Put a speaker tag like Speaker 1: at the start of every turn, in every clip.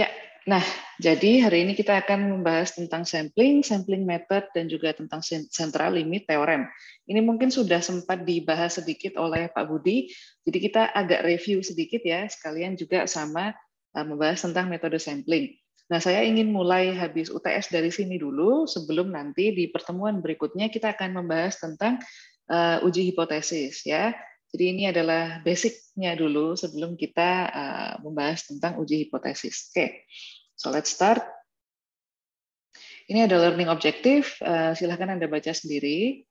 Speaker 1: Ya, nah jadi hari ini kita akan membahas tentang sampling, sampling method, dan juga tentang central limit theorem. Ini mungkin sudah sempat dibahas sedikit oleh Pak Budi, jadi kita agak review sedikit ya, sekalian juga sama eh, membahas tentang metode sampling. Nah, saya ingin mulai habis UTS dari sini dulu, sebelum nanti di pertemuan berikutnya kita akan membahas tentang uh, uji hipotesis ya. Jadi ini adalah basicnya dulu sebelum kita eh, membahas tentang uji hipotesis. Oke, okay. so let's start. Ini adalah learning objective, eh, silahkan Anda baca sendiri.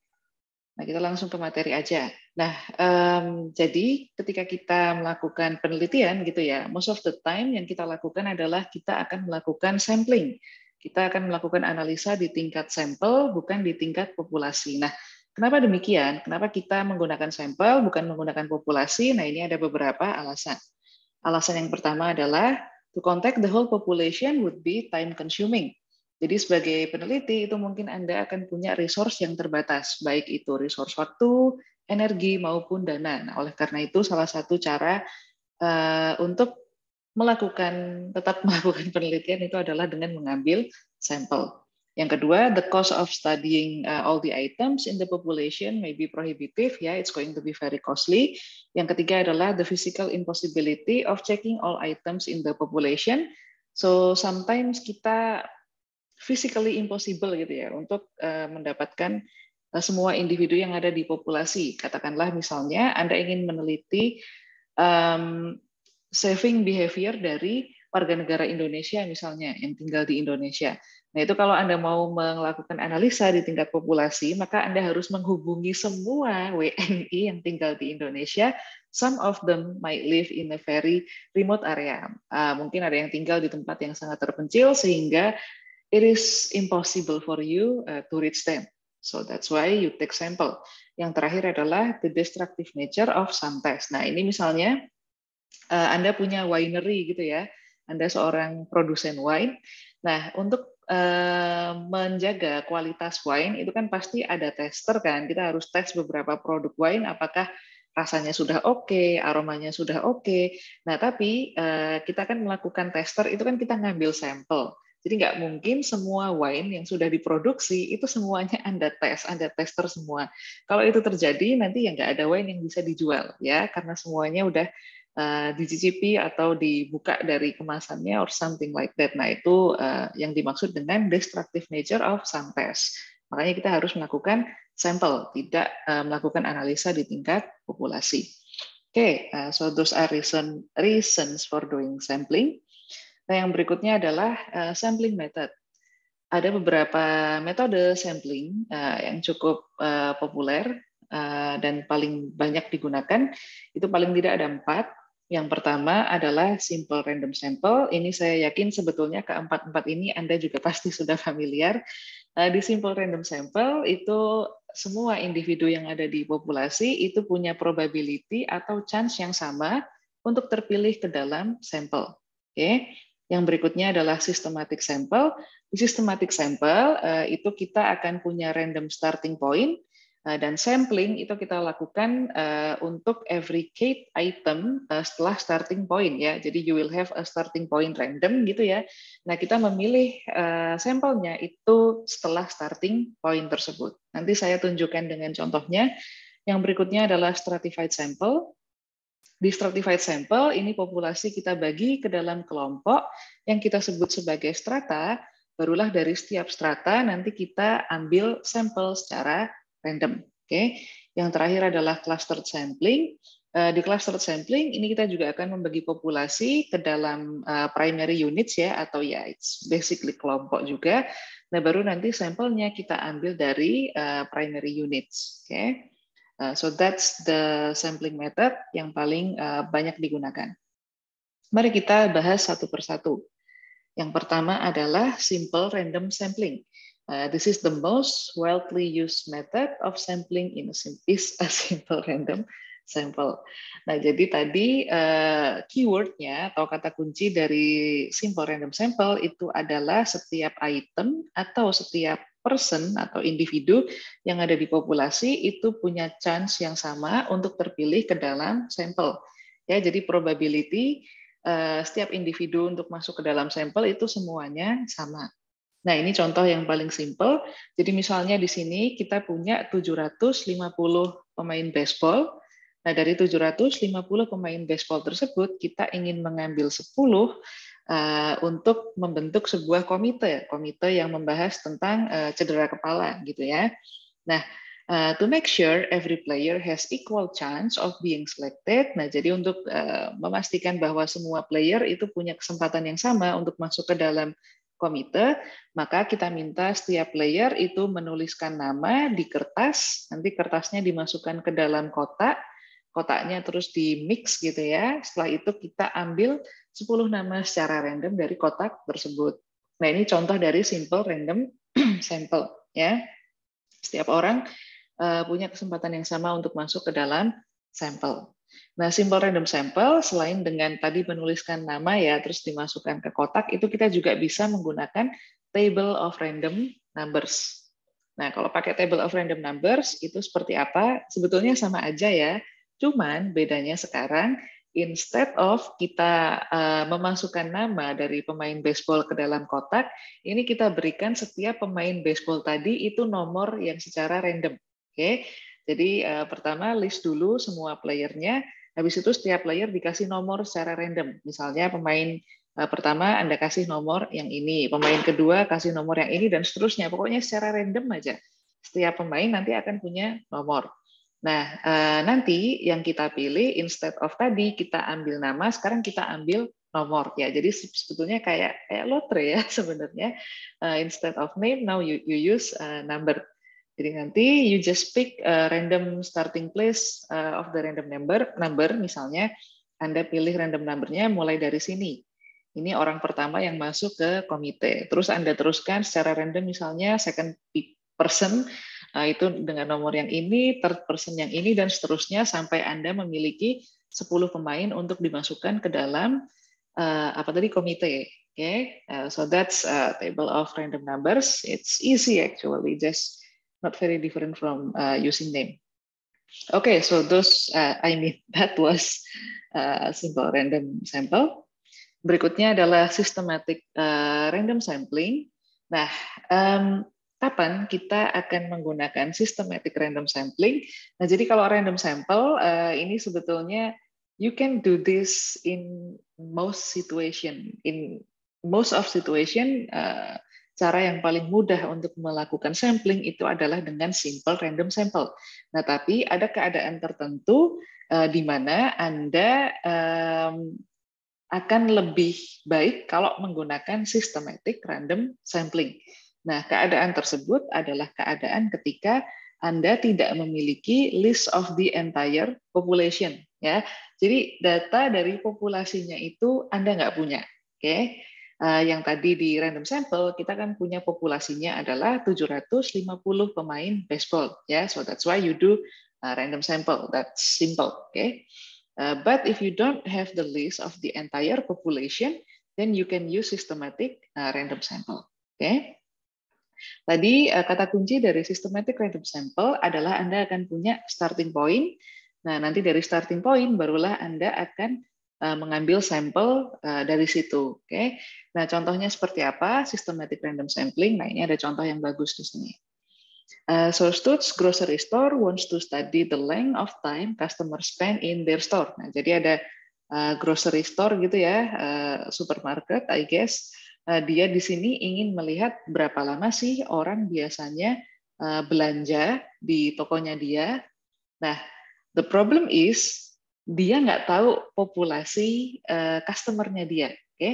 Speaker 1: Nah, kita langsung ke materi aja. Nah, um, jadi ketika kita melakukan penelitian gitu ya, most of the time yang kita lakukan adalah kita akan melakukan sampling. Kita akan melakukan analisa di tingkat sampel, bukan di tingkat populasi. Nah, Kenapa demikian? Kenapa kita menggunakan sampel bukan menggunakan populasi? Nah, ini ada beberapa alasan. Alasan yang pertama adalah to contact the whole population would be time consuming. Jadi sebagai peneliti itu mungkin Anda akan punya resource yang terbatas, baik itu resource waktu, energi maupun dana. Nah, oleh karena itu salah satu cara uh, untuk melakukan tetap melakukan penelitian itu adalah dengan mengambil sampel. Yang kedua, the cost of studying uh, all the items in the population may be prohibitive. Ya, yeah, it's going to be very costly. Yang ketiga adalah the physical impossibility of checking all items in the population. So sometimes kita physically impossible gitu ya untuk uh, mendapatkan uh, semua individu yang ada di populasi. Katakanlah misalnya Anda ingin meneliti um, saving behavior dari warga negara Indonesia misalnya yang tinggal di Indonesia. Nah itu kalau Anda mau melakukan analisa di tingkat populasi, maka Anda harus menghubungi semua WNI yang tinggal di Indonesia. Some of them might live in a very remote area. Uh, mungkin ada yang tinggal di tempat yang sangat terpencil sehingga it is impossible for you uh, to reach them. So that's why you take sample. Yang terakhir adalah the destructive nature of some tests. Nah ini misalnya uh, Anda punya winery gitu ya, anda seorang produsen wine. Nah, untuk eh, menjaga kualitas wine itu kan pasti ada tester kan. Kita harus tes beberapa produk wine apakah rasanya sudah oke, okay, aromanya sudah oke. Okay. Nah, tapi eh, kita kan melakukan tester itu kan kita ngambil sampel. Jadi nggak mungkin semua wine yang sudah diproduksi itu semuanya Anda tes, Anda tester semua. Kalau itu terjadi nanti ya nggak ada wine yang bisa dijual ya karena semuanya udah Eh, dicicipi atau dibuka dari kemasannya or something like that. Nah itu eh, yang dimaksud dengan destructive nature of some test. Makanya kita harus melakukan sampel, tidak eh, melakukan analisa di tingkat populasi. Oke, okay, so those are reason, reasons for doing sampling. Nah, yang berikutnya adalah sampling method ada beberapa metode sampling yang cukup populer dan paling banyak digunakan. Itu paling tidak ada empat. Yang pertama adalah simple random sample. Ini saya yakin sebetulnya keempat-empat ini Anda juga pasti sudah familiar. Eh, di simple random sample itu semua individu yang ada di populasi itu punya probability atau chance yang sama untuk terpilih ke dalam sampel. Oke. Yang berikutnya adalah systematic sample. Di systematic sample eh, itu kita akan punya random starting point Eh, dan sampling itu kita lakukan uh, untuk every kate item uh, setelah starting point ya. Jadi you will have a starting point random gitu ya. Nah kita memilih uh, sampelnya itu setelah starting point tersebut. Nanti saya tunjukkan dengan contohnya. Yang berikutnya adalah stratified sample. Di stratified sample ini populasi kita bagi ke dalam kelompok yang kita sebut sebagai strata. Barulah dari setiap strata nanti kita ambil sampel secara random. Oke. Yang terakhir adalah clustered sampling. Eh, di clustered sampling ini kita juga akan membagi populasi ke dalam eh, primary units ya atau ya it's basically kelompok juga. Nah baru nanti sampelnya kita ambil dari eh, primary units. Oke. So that's the sampling method yang paling banyak digunakan. Mari kita bahas satu persatu. Yang pertama adalah simple random sampling. Uh, this is the most widely used method of sampling in a is a simple random sample. Nah, jadi tadi uh, keywordnya atau kata kunci dari simple random sample itu adalah setiap item atau setiap person atau individu yang ada di populasi itu punya chance yang sama untuk terpilih ke dalam sampel. Ya, jadi probability uh, setiap individu untuk masuk ke dalam sampel itu semuanya sama. Nah, ini contoh yang paling simpel. Jadi misalnya di sini kita punya 750 pemain baseball. Nah, dari 750 pemain baseball tersebut, kita ingin mengambil 10 eh, untuk membentuk sebuah komite, komite yang membahas tentang eh, cedera kepala gitu ya. Nah, uh, to make sure every player has equal chance of being selected. Nah, jadi untuk uh, memastikan bahwa semua player itu punya kesempatan yang sama untuk masuk ke dalam komite, maka kita minta setiap player itu menuliskan nama di kertas, nanti kertasnya dimasukkan ke dalam kotak, kotaknya terus di mix gitu ya. Setelah itu kita ambil 10 nama secara random dari kotak tersebut. Nah, ini contoh dari simple random sample ya. Setiap orang eh, punya kesempatan yang sama untuk masuk ke dalam sampel. Nah, simple random sample selain dengan tadi menuliskan nama ya, terus dimasukkan ke kotak, itu kita juga bisa menggunakan table of random numbers. Nah, kalau pakai table of random numbers itu seperti apa? Sebetulnya sama aja ya. Cuman bedanya sekarang instead of kita uh, memasukkan nama dari pemain baseball ke dalam kotak, ini kita berikan setiap pemain baseball tadi itu nomor yang secara random. Oke. Okay? Jadi uh, pertama list dulu semua playernya, habis itu setiap player dikasih nomor secara random. Misalnya pemain uh, pertama Anda kasih nomor yang ini, pemain kedua kasih nomor yang ini dan seterusnya. Pokoknya secara random aja. Setiap pemain nanti akan punya nomor. Nah, uh, nanti yang kita pilih instead of tadi kita ambil nama, sekarang kita ambil nomor ya. Jadi sebetulnya kayak kayak lotre ya sebenarnya. Uh, instead of name now you you use uh, number. Jadi nanti you just pick a random starting place uh, of the random number, number misalnya Anda pilih random numbernya mulai dari sini. Ini orang pertama yang masuk ke komite. Terus Anda teruskan secara random misalnya second person uh, itu dengan nomor yang ini, third person yang ini, dan seterusnya sampai Anda memiliki 10 pemain untuk dimasukkan ke dalam uh, apa tadi komite. Okay, uh, so that's a table of random numbers. It's easy actually, just not very different from uh, using name. Okay, so those, uh, I mean, that was a uh, simple random sample. Berikutnya adalah systematic uh, random sampling. Nah, um, kapan kita akan menggunakan systematic random sampling? Nah, jadi kalau random sample uh, ini sebetulnya you can do this in most situation. In most of situation, uh, cara yang paling mudah untuk melakukan sampling itu adalah dengan simple random sample. Nah, tapi ada keadaan tertentu uh, di mana Anda um, akan lebih baik kalau menggunakan systematic random sampling. Nah, keadaan tersebut adalah keadaan ketika Anda tidak memiliki list of the entire population, ya. Jadi data dari populasinya itu Anda nggak punya, oke? Okay? Eh, yang tadi di random sample kita kan punya populasinya adalah 750 pemain baseball ya yeah? so that's why you do eh, random sample that's simple okay eh, but if you don't have the list of the entire population then you can use systematic random sample okay Tadi kata kunci dari systematic random sample adalah Anda akan punya starting point. Nah, nanti dari starting point barulah Anda akan Eh, mengambil sampel eh, dari situ. Oke. Nah, contohnya seperti apa? Systematic random sampling. Nah, ini ada contoh yang bagus di sini. Eh, so Stutz grocery store wants to study the length of time customers spend in their store. Nah, jadi ada grocery store gitu ya, supermarket, I guess. dia di sini ingin melihat berapa lama sih orang biasanya belanja di tokonya dia. Nah, the problem is dia nggak tahu populasi uh, customernya dia, oke? Okay?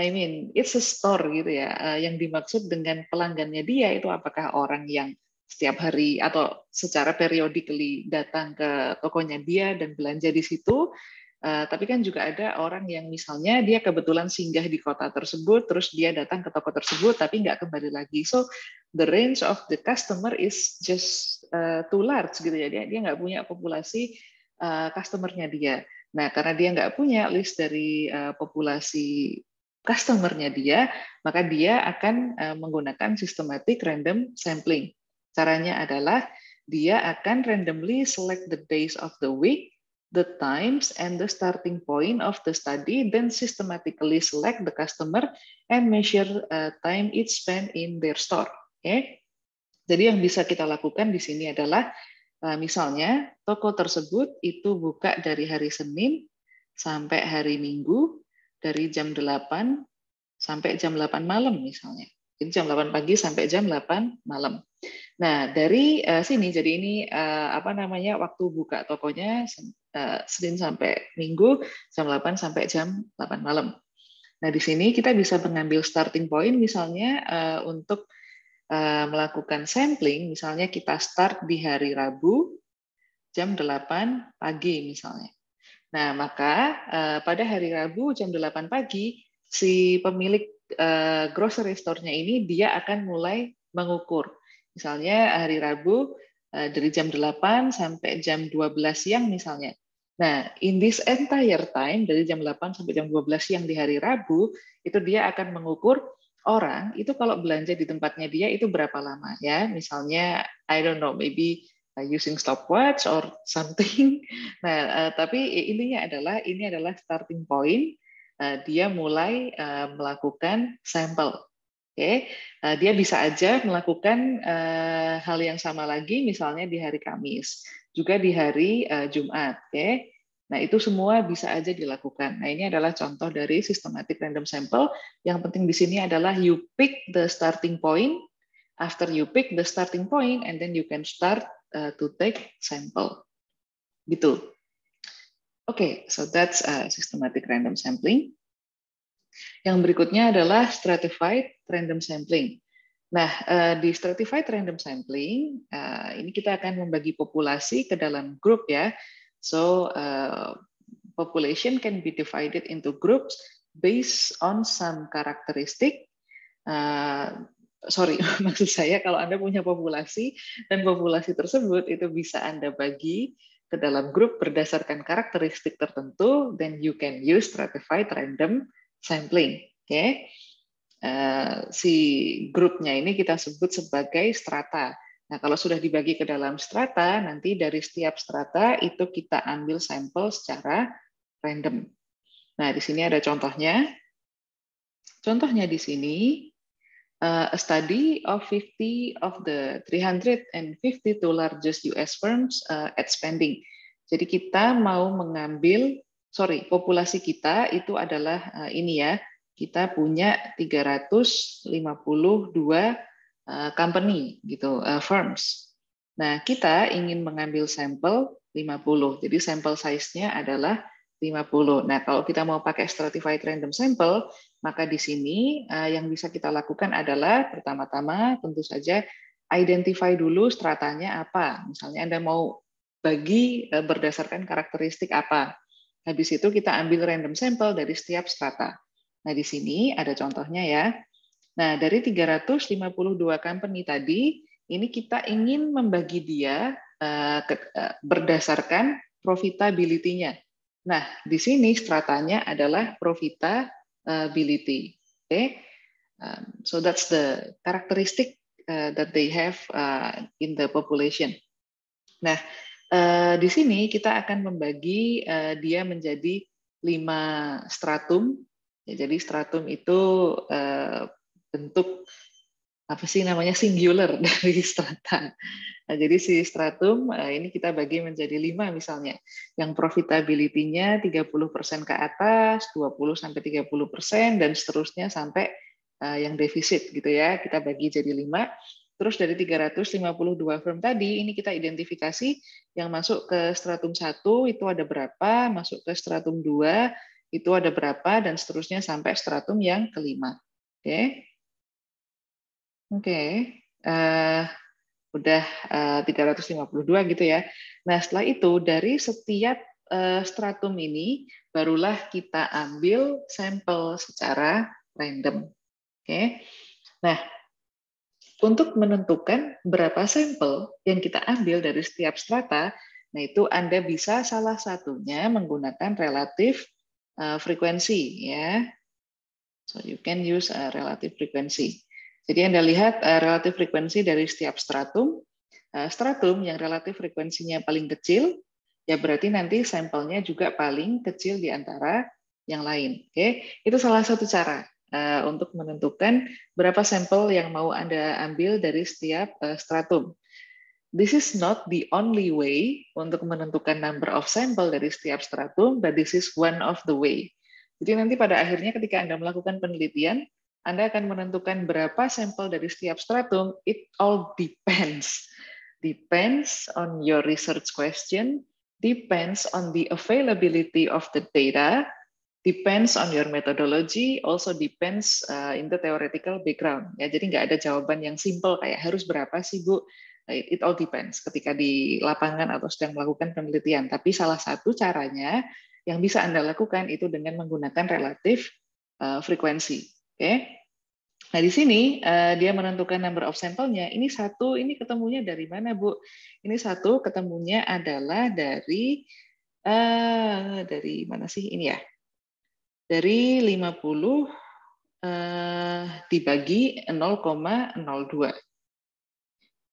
Speaker 1: I mean, it's a store gitu ya. Uh, yang dimaksud dengan pelanggannya dia itu apakah orang yang setiap hari atau secara periodically datang ke tokonya dia dan belanja di situ. Uh, tapi kan juga ada orang yang misalnya dia kebetulan singgah di kota tersebut, terus dia datang ke toko tersebut tapi nggak kembali lagi. So the range of the customer is just uh, too large gitu ya. Dia dia nggak punya populasi uh, customernya dia. Nah, karena dia nggak punya list dari eh, populasi customernya dia, maka dia akan eh, menggunakan systematic random sampling. Caranya adalah dia akan randomly select the days of the week, the times, and the starting point of the study, then systematically select the customer and measure time it spent in their store. Okay? Jadi yang bisa kita lakukan di sini adalah Nah, misalnya toko tersebut itu buka dari hari Senin sampai hari Minggu dari jam 8 sampai jam 8 malam misalnya. Jadi jam 8 pagi sampai jam 8 malam. Nah, dari uh, sini jadi ini uh, apa namanya waktu buka tokonya uh, Senin sampai Minggu jam 8 sampai jam 8 malam. Nah, di sini kita bisa mengambil starting point misalnya uh, untuk Eh, melakukan sampling, misalnya kita start di hari Rabu jam 8 pagi misalnya. Nah, maka eh, pada hari Rabu jam 8 pagi si pemilik eh, grocery store-nya ini dia akan mulai mengukur. Misalnya hari Rabu dari jam 8 sampai jam 12 siang misalnya. Nah, in this entire time dari jam 8 sampai jam 12 siang di hari Rabu, itu dia akan mengukur orang itu kalau belanja di tempatnya dia itu berapa lama ya misalnya I don't know maybe uh, using stopwatch or something nah uh, tapi intinya adalah ini adalah starting point uh, dia mulai melakukan sampel oke okay. dia bisa aja melakukan hal yang sama lagi misalnya di hari Kamis juga di hari Jumat oke okay. Nah, itu semua bisa aja dilakukan. Nah, ini adalah contoh dari systematic random sample. Yang penting di sini adalah you pick the starting point. After you pick the starting point, and then you can start uh, to take sample. Gitu. Oke, okay, so that's uh, systematic random sampling. Yang berikutnya adalah stratified random sampling. Nah, uh, di stratified random sampling, uh, ini kita akan membagi populasi ke dalam grup ya. So uh, population can be divided into groups based on some characteristic. Uh, sorry, maksud saya kalau Anda punya populasi dan populasi tersebut itu bisa Anda bagi ke dalam grup berdasarkan karakteristik tertentu, then you can use stratified random sampling. Oke, okay? uh, si grupnya ini kita sebut sebagai strata Nah, kalau sudah dibagi ke dalam strata, nanti dari setiap strata itu kita ambil sampel secara random. Nah, di sini ada contohnya. Contohnya di sini, eh, a study of 50 of the 352 largest US firms eh, at spending. Jadi kita mau mengambil, sorry, populasi kita itu adalah eh, ini ya, kita punya 352 Eh, company gitu, eh, firms. Nah, kita ingin mengambil sampel 50. Jadi sampel size-nya adalah 50. Nah, kalau kita mau pakai stratified random sample, maka di sini eh, yang bisa kita lakukan adalah pertama-tama tentu saja identify dulu stratanya apa. Misalnya Anda mau bagi berdasarkan karakteristik apa. Habis itu kita ambil random sample dari setiap strata. Nah, di sini ada contohnya ya. Nah, dari 352 company tadi, ini kita ingin membagi dia eh, eh, berdasarkan profitability-nya. Nah, di sini stratanya adalah profitability. Oke. Okay? Um, so that's the characteristic eh, that they have in the population. Nah, di sini kita akan membagi dia menjadi lima stratum. Ya, jadi stratum itu bentuk apa sih namanya singular dari strata. Nah, jadi si stratum eh, ini kita bagi menjadi lima misalnya. Yang profitability-nya 30% ke atas, 20 sampai 30% dan seterusnya sampai eh, yang defisit gitu ya. Kita bagi jadi lima. Terus dari 352 firm tadi, ini kita identifikasi yang masuk ke stratum 1 itu ada berapa, masuk ke stratum 2 itu ada berapa, dan seterusnya sampai stratum yang kelima. Oke. Okay. Oke, okay. uh, eh, udah eh, uh, 352 gitu ya. Nah setelah itu dari setiap uh, stratum ini barulah kita ambil sampel secara random. Oke, okay. nah untuk menentukan berapa sampel yang kita ambil dari setiap strata, nah itu Anda bisa salah satunya menggunakan relatif uh, frekuensi ya. So you can use a relative frequency. Jadi Anda lihat uh, relatif frekuensi dari setiap stratum. Uh, stratum yang relatif frekuensinya paling kecil, ya berarti nanti sampelnya juga paling kecil di antara yang lain. Oke, okay? itu salah satu cara uh, untuk menentukan berapa sampel yang mau Anda ambil dari setiap uh, stratum. This is not the only way untuk menentukan number of sample dari setiap stratum, but this is one of the way. Jadi nanti pada akhirnya ketika Anda melakukan penelitian, anda akan menentukan berapa sampel dari setiap stratum, it all depends. Depends on your research question, depends on the availability of the data, depends on your methodology, also depends uh, in the theoretical background. Ya, jadi nggak ada jawaban yang simple kayak harus berapa sih Bu? It all depends ketika di lapangan atau sedang melakukan penelitian. Tapi salah satu caranya yang bisa Anda lakukan itu dengan menggunakan relatif uh, frekuensi Oke. Okay. Nah, di sini uh, dia menentukan number of sampelnya. Ini satu, ini ketemunya dari mana, Bu? Ini satu ketemunya adalah dari uh, dari mana sih ini ya? Dari 50 uh, eh, dibagi 0,02. Uh,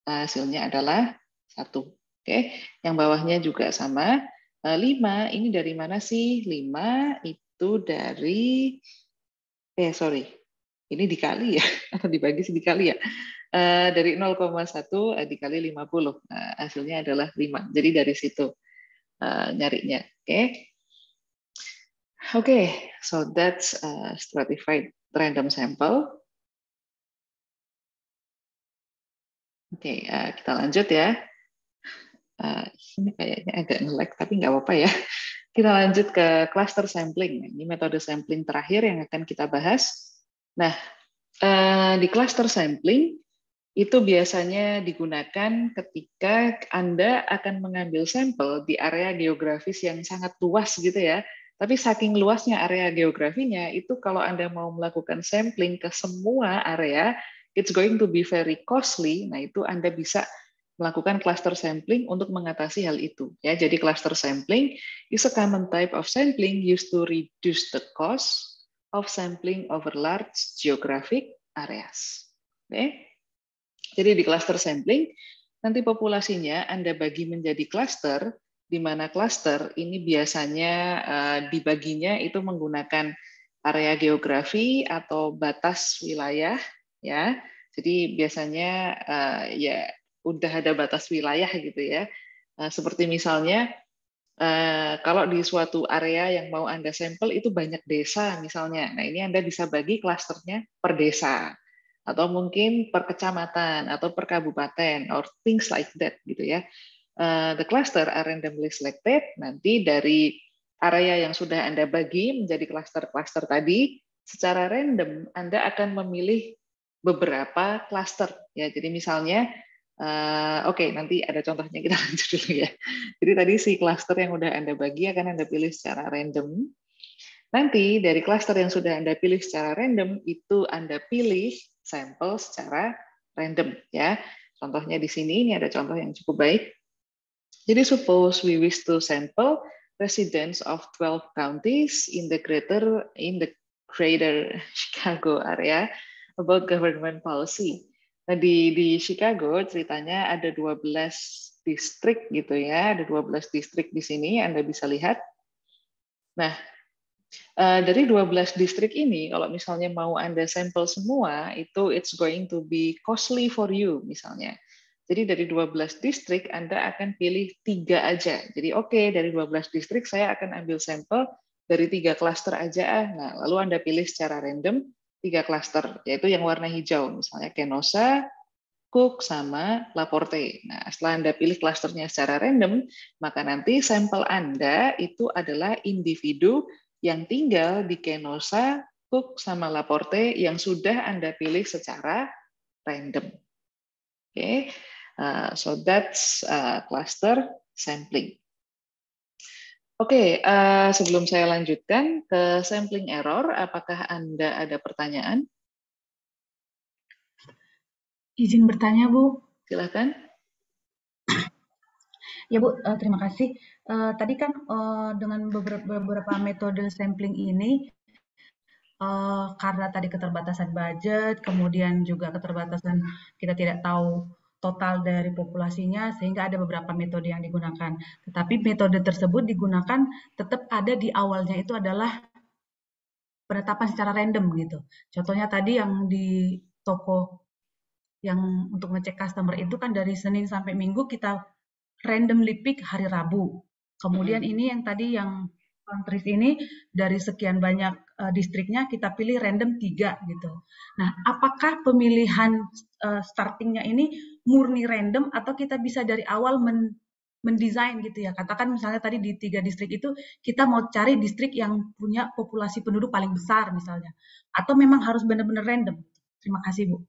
Speaker 1: hasilnya adalah satu. Oke. Okay. Yang bawahnya juga sama. Uh, 5 ini dari mana sih? 5 itu dari eh sorry ini dikali ya atau dibagi sih ya. eh, eh, dikali ya dari 0,1 dikali 50 nah, hasilnya adalah 5 jadi dari situ eh, nyarinya oke okay. oke okay. so that's a stratified random sample oke okay, kita lanjut ya ini kayaknya agak nge-lag tapi nggak apa-apa ya kita lanjut ke cluster sampling nah, ini metode sampling terakhir yang akan kita bahas Nah, eh, di cluster sampling itu biasanya digunakan ketika Anda akan mengambil sampel di area geografis yang sangat luas gitu ya. Tapi saking luasnya area geografinya, itu kalau Anda mau melakukan sampling ke semua area, it's going to be very costly. Nah, itu Anda bisa melakukan cluster sampling untuk mengatasi hal itu. Ya, jadi cluster sampling is a common type of sampling used to reduce the cost of sampling over large geographic areas. Okay? Jadi di cluster sampling, nanti populasinya Anda bagi menjadi cluster, di mana cluster ini biasanya uh, dibaginya itu menggunakan area geografi atau batas wilayah ya. Jadi biasanya eh, ya udah ada batas wilayah gitu ya. Eh, seperti misalnya Uh, kalau di suatu area yang mau Anda sampel itu banyak desa misalnya. Nah, ini Anda bisa bagi klasternya per desa atau mungkin per kecamatan atau per kabupaten or things like that gitu ya. Uh, the cluster are randomly selected nanti dari area yang sudah Anda bagi menjadi klaster-klaster tadi secara random Anda akan memilih beberapa klaster ya. Jadi misalnya Eh, oke, okay, nanti ada contohnya kita lanjut dulu ya. Jadi tadi si cluster yang udah Anda bagi akan Anda pilih secara random. Nanti dari cluster yang sudah Anda pilih secara random, itu Anda pilih sampel secara random. ya. Contohnya di sini, ini ada contoh yang cukup baik. Jadi suppose we wish to sample residents of 12 counties in the greater in the greater Chicago area about government policy. Nah, di, di Chicago ceritanya ada 12 distrik gitu ya, ada 12 distrik di sini, Anda bisa lihat. Nah, eh, dari 12 distrik ini, kalau misalnya mau Anda sampel semua, itu it's going to be costly for you misalnya. Jadi dari 12 distrik, Anda akan pilih tiga aja. Jadi oke, okay, dari 12 distrik saya akan ambil sampel dari tiga klaster aja. Ah. Nah, lalu Anda pilih secara random, tiga klaster, yaitu yang warna hijau, misalnya Kenosa, Cook, sama Laporte. Nah, setelah Anda pilih klasternya secara random, maka nanti sampel Anda itu adalah individu yang tinggal di Kenosa, Cook, sama Laporte yang sudah Anda pilih secara random. Oke, okay. uh, eh, so that's uh, cluster sampling. Oke, okay, uh, eh, sebelum saya lanjutkan ke sampling error, apakah Anda ada pertanyaan?
Speaker 2: Izin bertanya, Bu. Silakan. Ya Bu, uh, terima kasih. Uh, tadi kan uh, dengan beberapa, beberapa metode sampling ini, uh, karena tadi keterbatasan budget, kemudian juga keterbatasan kita tidak tahu total dari populasinya sehingga ada beberapa metode yang digunakan. Tetapi metode tersebut digunakan tetap ada di awalnya itu adalah penetapan secara random gitu. Contohnya tadi yang di toko yang untuk ngecek customer itu kan dari Senin sampai Minggu kita random lipik hari Rabu. Kemudian ini yang tadi yang countries ini dari sekian banyak uh, distriknya kita pilih random tiga gitu. Nah, apakah pemilihan uh, startingnya ini murni random atau kita bisa dari awal men mendesain gitu ya. Katakan misalnya tadi di tiga distrik itu kita mau cari distrik yang punya populasi penduduk paling besar misalnya. Atau memang harus benar-benar random. Terima kasih Bu. Oke,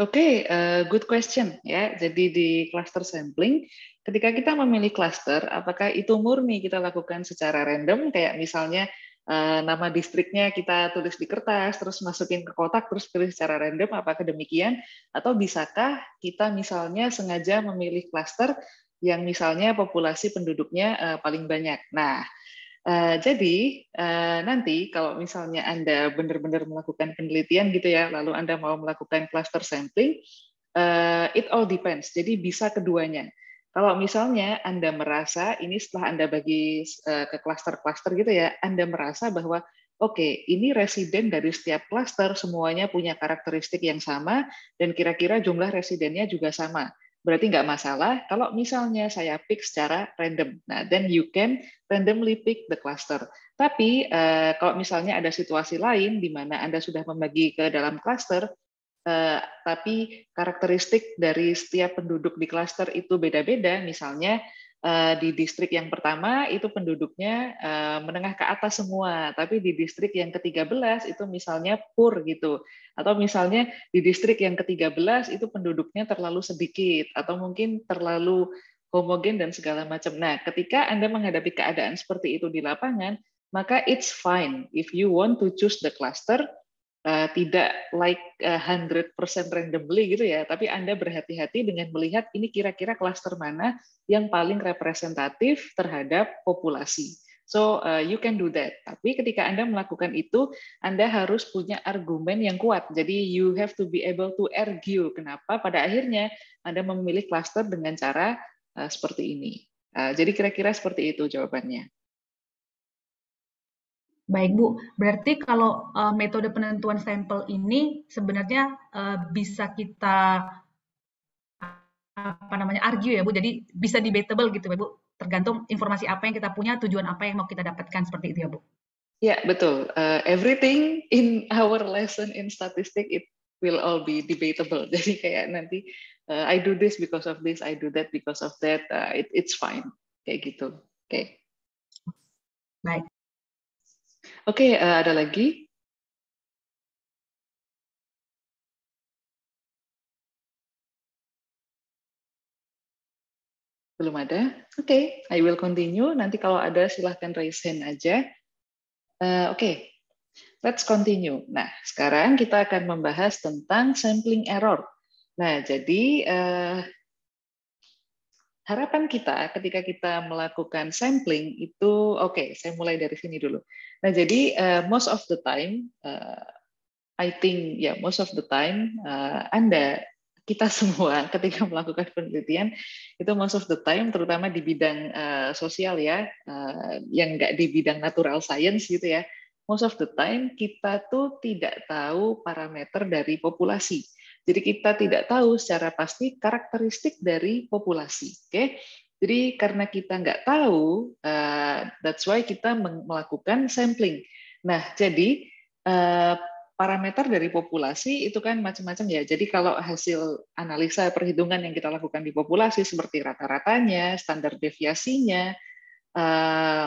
Speaker 1: okay, uh, eh, good question ya. Jadi di cluster sampling, ketika kita memilih cluster, apakah itu murni kita lakukan secara random, kayak misalnya Eh, nama distriknya kita tulis di kertas, terus masukin ke kotak, terus pilih secara random apakah demikian, atau bisakah kita misalnya sengaja memilih klaster yang misalnya populasi penduduknya eh, paling banyak. Nah, eh, jadi nanti kalau misalnya Anda benar-benar melakukan penelitian gitu ya, lalu Anda mau melakukan cluster sampling, it all depends. Jadi bisa keduanya. Kalau misalnya Anda merasa ini setelah Anda bagi eh, ke klaster-klaster gitu ya, Anda merasa bahwa oke, okay, ini residen dari setiap klaster semuanya punya karakteristik yang sama dan kira-kira jumlah residennya juga sama. Berarti nggak masalah kalau misalnya saya pick secara random. Nah, then you can randomly pick the cluster. Tapi eh, kalau misalnya ada situasi lain di mana Anda sudah membagi ke dalam cluster, Eh, tapi karakteristik dari setiap penduduk di klaster itu beda-beda. Misalnya eh, di distrik yang pertama itu penduduknya eh, menengah ke atas semua, tapi di distrik yang ke-13 itu misalnya pur gitu. Atau misalnya di distrik yang ke-13 itu penduduknya terlalu sedikit atau mungkin terlalu homogen dan segala macam. Nah, ketika Anda menghadapi keadaan seperti itu di lapangan, maka it's fine if you want to choose the cluster Eh, tidak like uh, eh, 100% randomly gitu ya, tapi Anda berhati-hati dengan melihat ini kira-kira klaster mana yang paling representatif terhadap populasi. So uh, you can do that. Tapi ketika Anda melakukan itu, Anda harus punya argumen yang kuat. Jadi you have to be able to argue kenapa pada akhirnya Anda memilih klaster dengan cara uh, seperti ini. Uh, jadi kira-kira seperti itu jawabannya.
Speaker 2: Baik Bu, berarti kalau uh, metode penentuan sampel ini sebenarnya uh, bisa kita apa namanya argue ya Bu, jadi bisa debatable gitu ya Bu, tergantung informasi apa yang kita punya, tujuan apa yang mau kita dapatkan seperti itu ya Bu. Ya
Speaker 1: yeah, betul, uh, everything in our lesson in statistics it
Speaker 2: will all be debatable.
Speaker 1: Jadi kayak nanti uh, I do this because of this, I do that because of that, uh, it, it's fine kayak gitu. Oke. Okay.
Speaker 3: Baik. Oke, okay, uh, eh, ada lagi? Belum ada? Oke,
Speaker 1: okay, I will continue. Nanti kalau ada silahkan raise hand aja. Uh, Oke, okay. let's continue. Nah, sekarang kita akan membahas tentang sampling error. Nah, jadi uh, harapan kita ketika kita melakukan sampling itu oke okay, saya mulai dari sini dulu. Nah jadi uh, most of the time uh, I think ya yeah, most of the time uh, Anda kita semua ketika melakukan penelitian itu most of the time terutama di bidang uh, sosial ya uh, yang nggak di bidang natural science gitu ya most of the time kita tuh tidak tahu parameter dari populasi jadi kita tidak tahu secara pasti karakteristik dari populasi. Oke, jadi karena kita nggak tahu, uh, that's why kita melakukan sampling. Nah, jadi uh, parameter dari populasi itu kan macam-macam ya. Jadi kalau hasil analisa perhitungan yang kita lakukan di populasi seperti rata-ratanya, standar deviasinya, eh,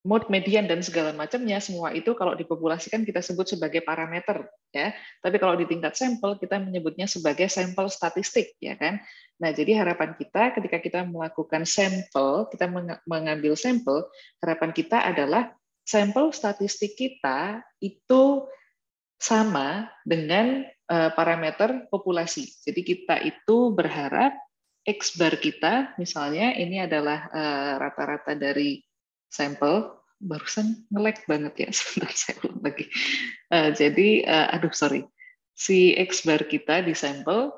Speaker 1: mode median dan segala macamnya semua itu kalau dipopulasikan kita sebut sebagai parameter ya tapi kalau di tingkat sampel kita menyebutnya sebagai sampel statistik ya kan nah jadi harapan kita ketika kita melakukan sampel kita mengambil sampel harapan kita adalah sampel statistik kita itu sama dengan eh, parameter populasi jadi kita itu berharap x bar kita misalnya ini adalah eh, rata-rata dari sampel barusan ngelek banget ya sebentar saya ulang lagi uh, jadi uh, aduh sorry si x bar kita di sampel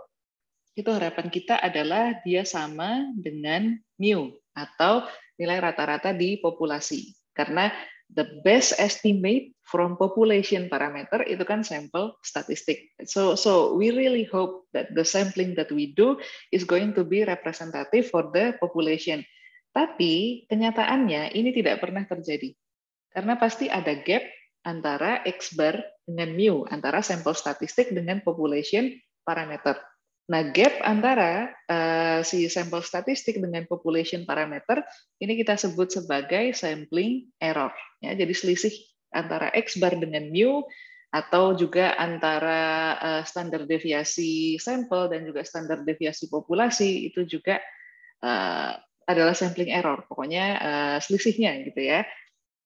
Speaker 1: itu harapan kita adalah dia sama dengan mu atau nilai rata-rata di populasi karena the best estimate from population parameter itu kan sampel statistik. So so we really hope that the sampling that we do is going to be representative for the population. Tapi kenyataannya ini tidak pernah terjadi. Karena pasti ada gap antara X bar dengan mu, antara sampel statistik dengan population parameter. Nah, gap antara uh, si sampel statistik dengan population parameter ini kita sebut sebagai sampling error. Ya, jadi selisih antara X bar dengan mu atau juga antara uh, standar deviasi sampel dan juga standar deviasi populasi itu juga uh, adalah sampling error, pokoknya uh, selisihnya gitu ya.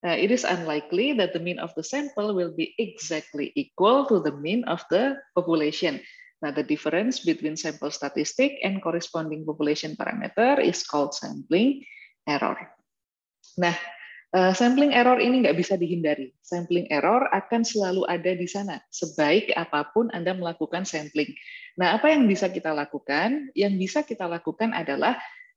Speaker 1: Uh, it is unlikely that the mean of the sample will be exactly equal to the mean of the population. Nah, the difference between sample statistic and corresponding population parameter is called sampling error. Nah, uh, sampling error ini nggak bisa dihindari. Sampling error akan selalu ada di sana, sebaik apapun Anda melakukan sampling. Nah, apa yang bisa kita lakukan? Yang bisa kita lakukan adalah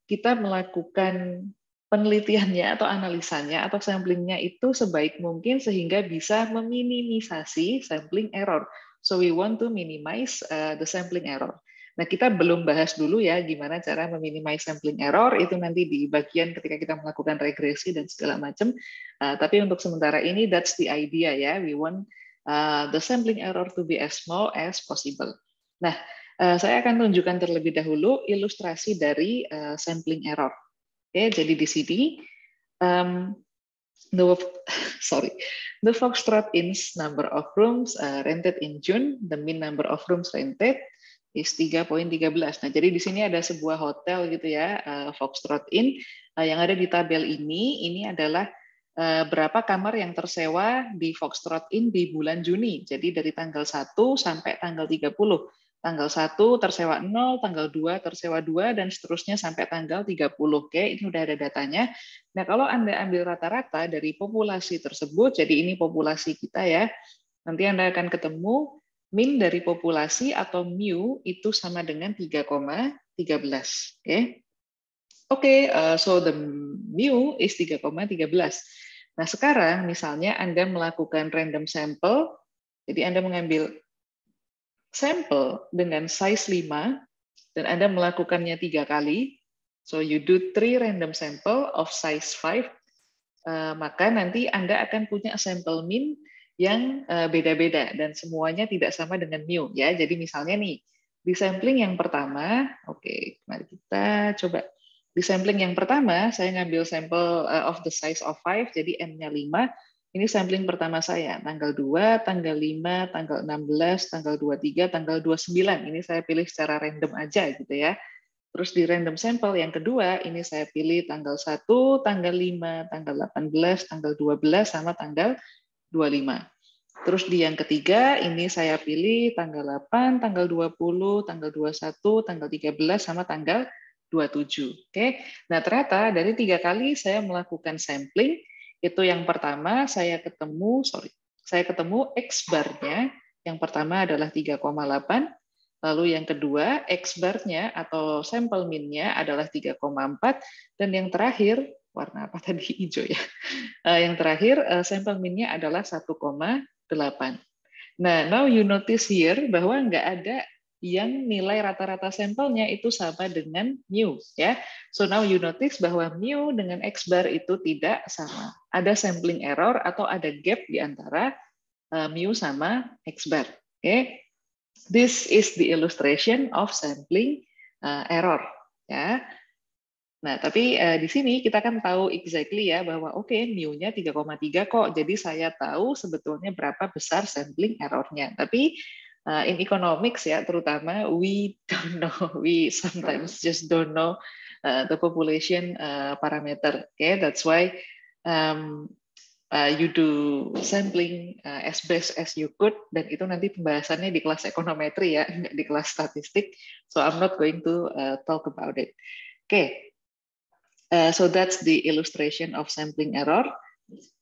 Speaker 1: kita melakukan penelitiannya atau analisanya atau samplingnya itu sebaik mungkin sehingga bisa meminimisasi sampling error. So we want to minimize uh, the sampling error. Nah kita belum bahas dulu ya gimana cara meminimize sampling error itu nanti di bagian ketika kita melakukan regresi dan segala macam. Uh, tapi untuk sementara ini that's the idea ya. We want uh, the sampling error to be as small as possible. Nah Eh, saya akan tunjukkan terlebih dahulu ilustrasi dari uh, sampling error. Oke, jadi di sini um, the sorry the Foxtrot in number of rooms uh, rented in June, the mean number of rooms rented is 3.13. Nah, jadi di sini ada sebuah hotel gitu ya, uh, Foxtrot in uh, yang ada di tabel ini. Ini adalah berapa kamar yang tersewa di Foxtrot Inn di bulan Juni. Jadi dari tanggal 1 sampai tanggal 30 tanggal 1 tersewa 0, tanggal 2 tersewa 2, dan seterusnya sampai tanggal 30. Oke, ini udah ada datanya. Nah, kalau Anda ambil rata-rata dari populasi tersebut, jadi ini populasi kita ya, nanti Anda akan ketemu min dari populasi atau mu itu sama dengan 3,13. Oke, oke uh, so the mu is 3,13. Nah, sekarang misalnya Anda melakukan random sample, jadi Anda mengambil sampel dengan size 5 dan Anda melakukannya tiga kali, so you do three random sample of size 5, uh, eh, maka nanti Anda akan punya sampel min yang eh, beda-beda uh, dan semuanya tidak sama dengan mu ya. Jadi misalnya nih di sampling yang pertama, oke, okay, mari kita coba di sampling yang pertama saya ngambil sampel uh, of the size of 5 jadi n-nya 5 ini sampling pertama saya, tanggal 2, tanggal 5, tanggal 16, tanggal 23, tanggal 29. Ini saya pilih secara random aja gitu ya. Terus di random sample yang kedua, ini saya pilih tanggal 1, tanggal 5, tanggal 18, tanggal 12, sama tanggal 25. Terus di yang ketiga, ini saya pilih tanggal 8, tanggal 20, tanggal 21, tanggal 13, sama tanggal 27. Oke. Nah, ternyata dari tiga kali saya melakukan sampling, itu yang pertama saya ketemu, sorry, saya ketemu X barnya Yang pertama adalah 3,8, lalu yang kedua X barnya atau sampel minnya adalah 3,4, dan yang terakhir, warna apa tadi, hijau ya. Eh, yang terakhir, eh, sampel minnya adalah 1,8. Nah, now you notice here bahwa nggak ada yang nilai rata-rata sampelnya itu sama dengan mu ya. So now you notice bahwa mu dengan x bar itu tidak sama. Ada sampling error atau ada gap di antara uh, mu sama x bar. Oke. Okay? This is the illustration of sampling eh, error ya. Nah, tapi uh, di sini kita kan tahu exactly ya bahwa oke okay, mu-nya 3,3 kok. Jadi saya tahu sebetulnya berapa besar sampling errornya. Tapi Eh, in economics ya terutama we don't know we sometimes just don't know uh, the population uh, parameter okay that's why um, uh, you do sampling uh, as best as you could dan itu nanti pembahasannya di kelas ekonometri ya di kelas statistik so I'm not going to uh, talk about it okay. uh, so that's the illustration of sampling error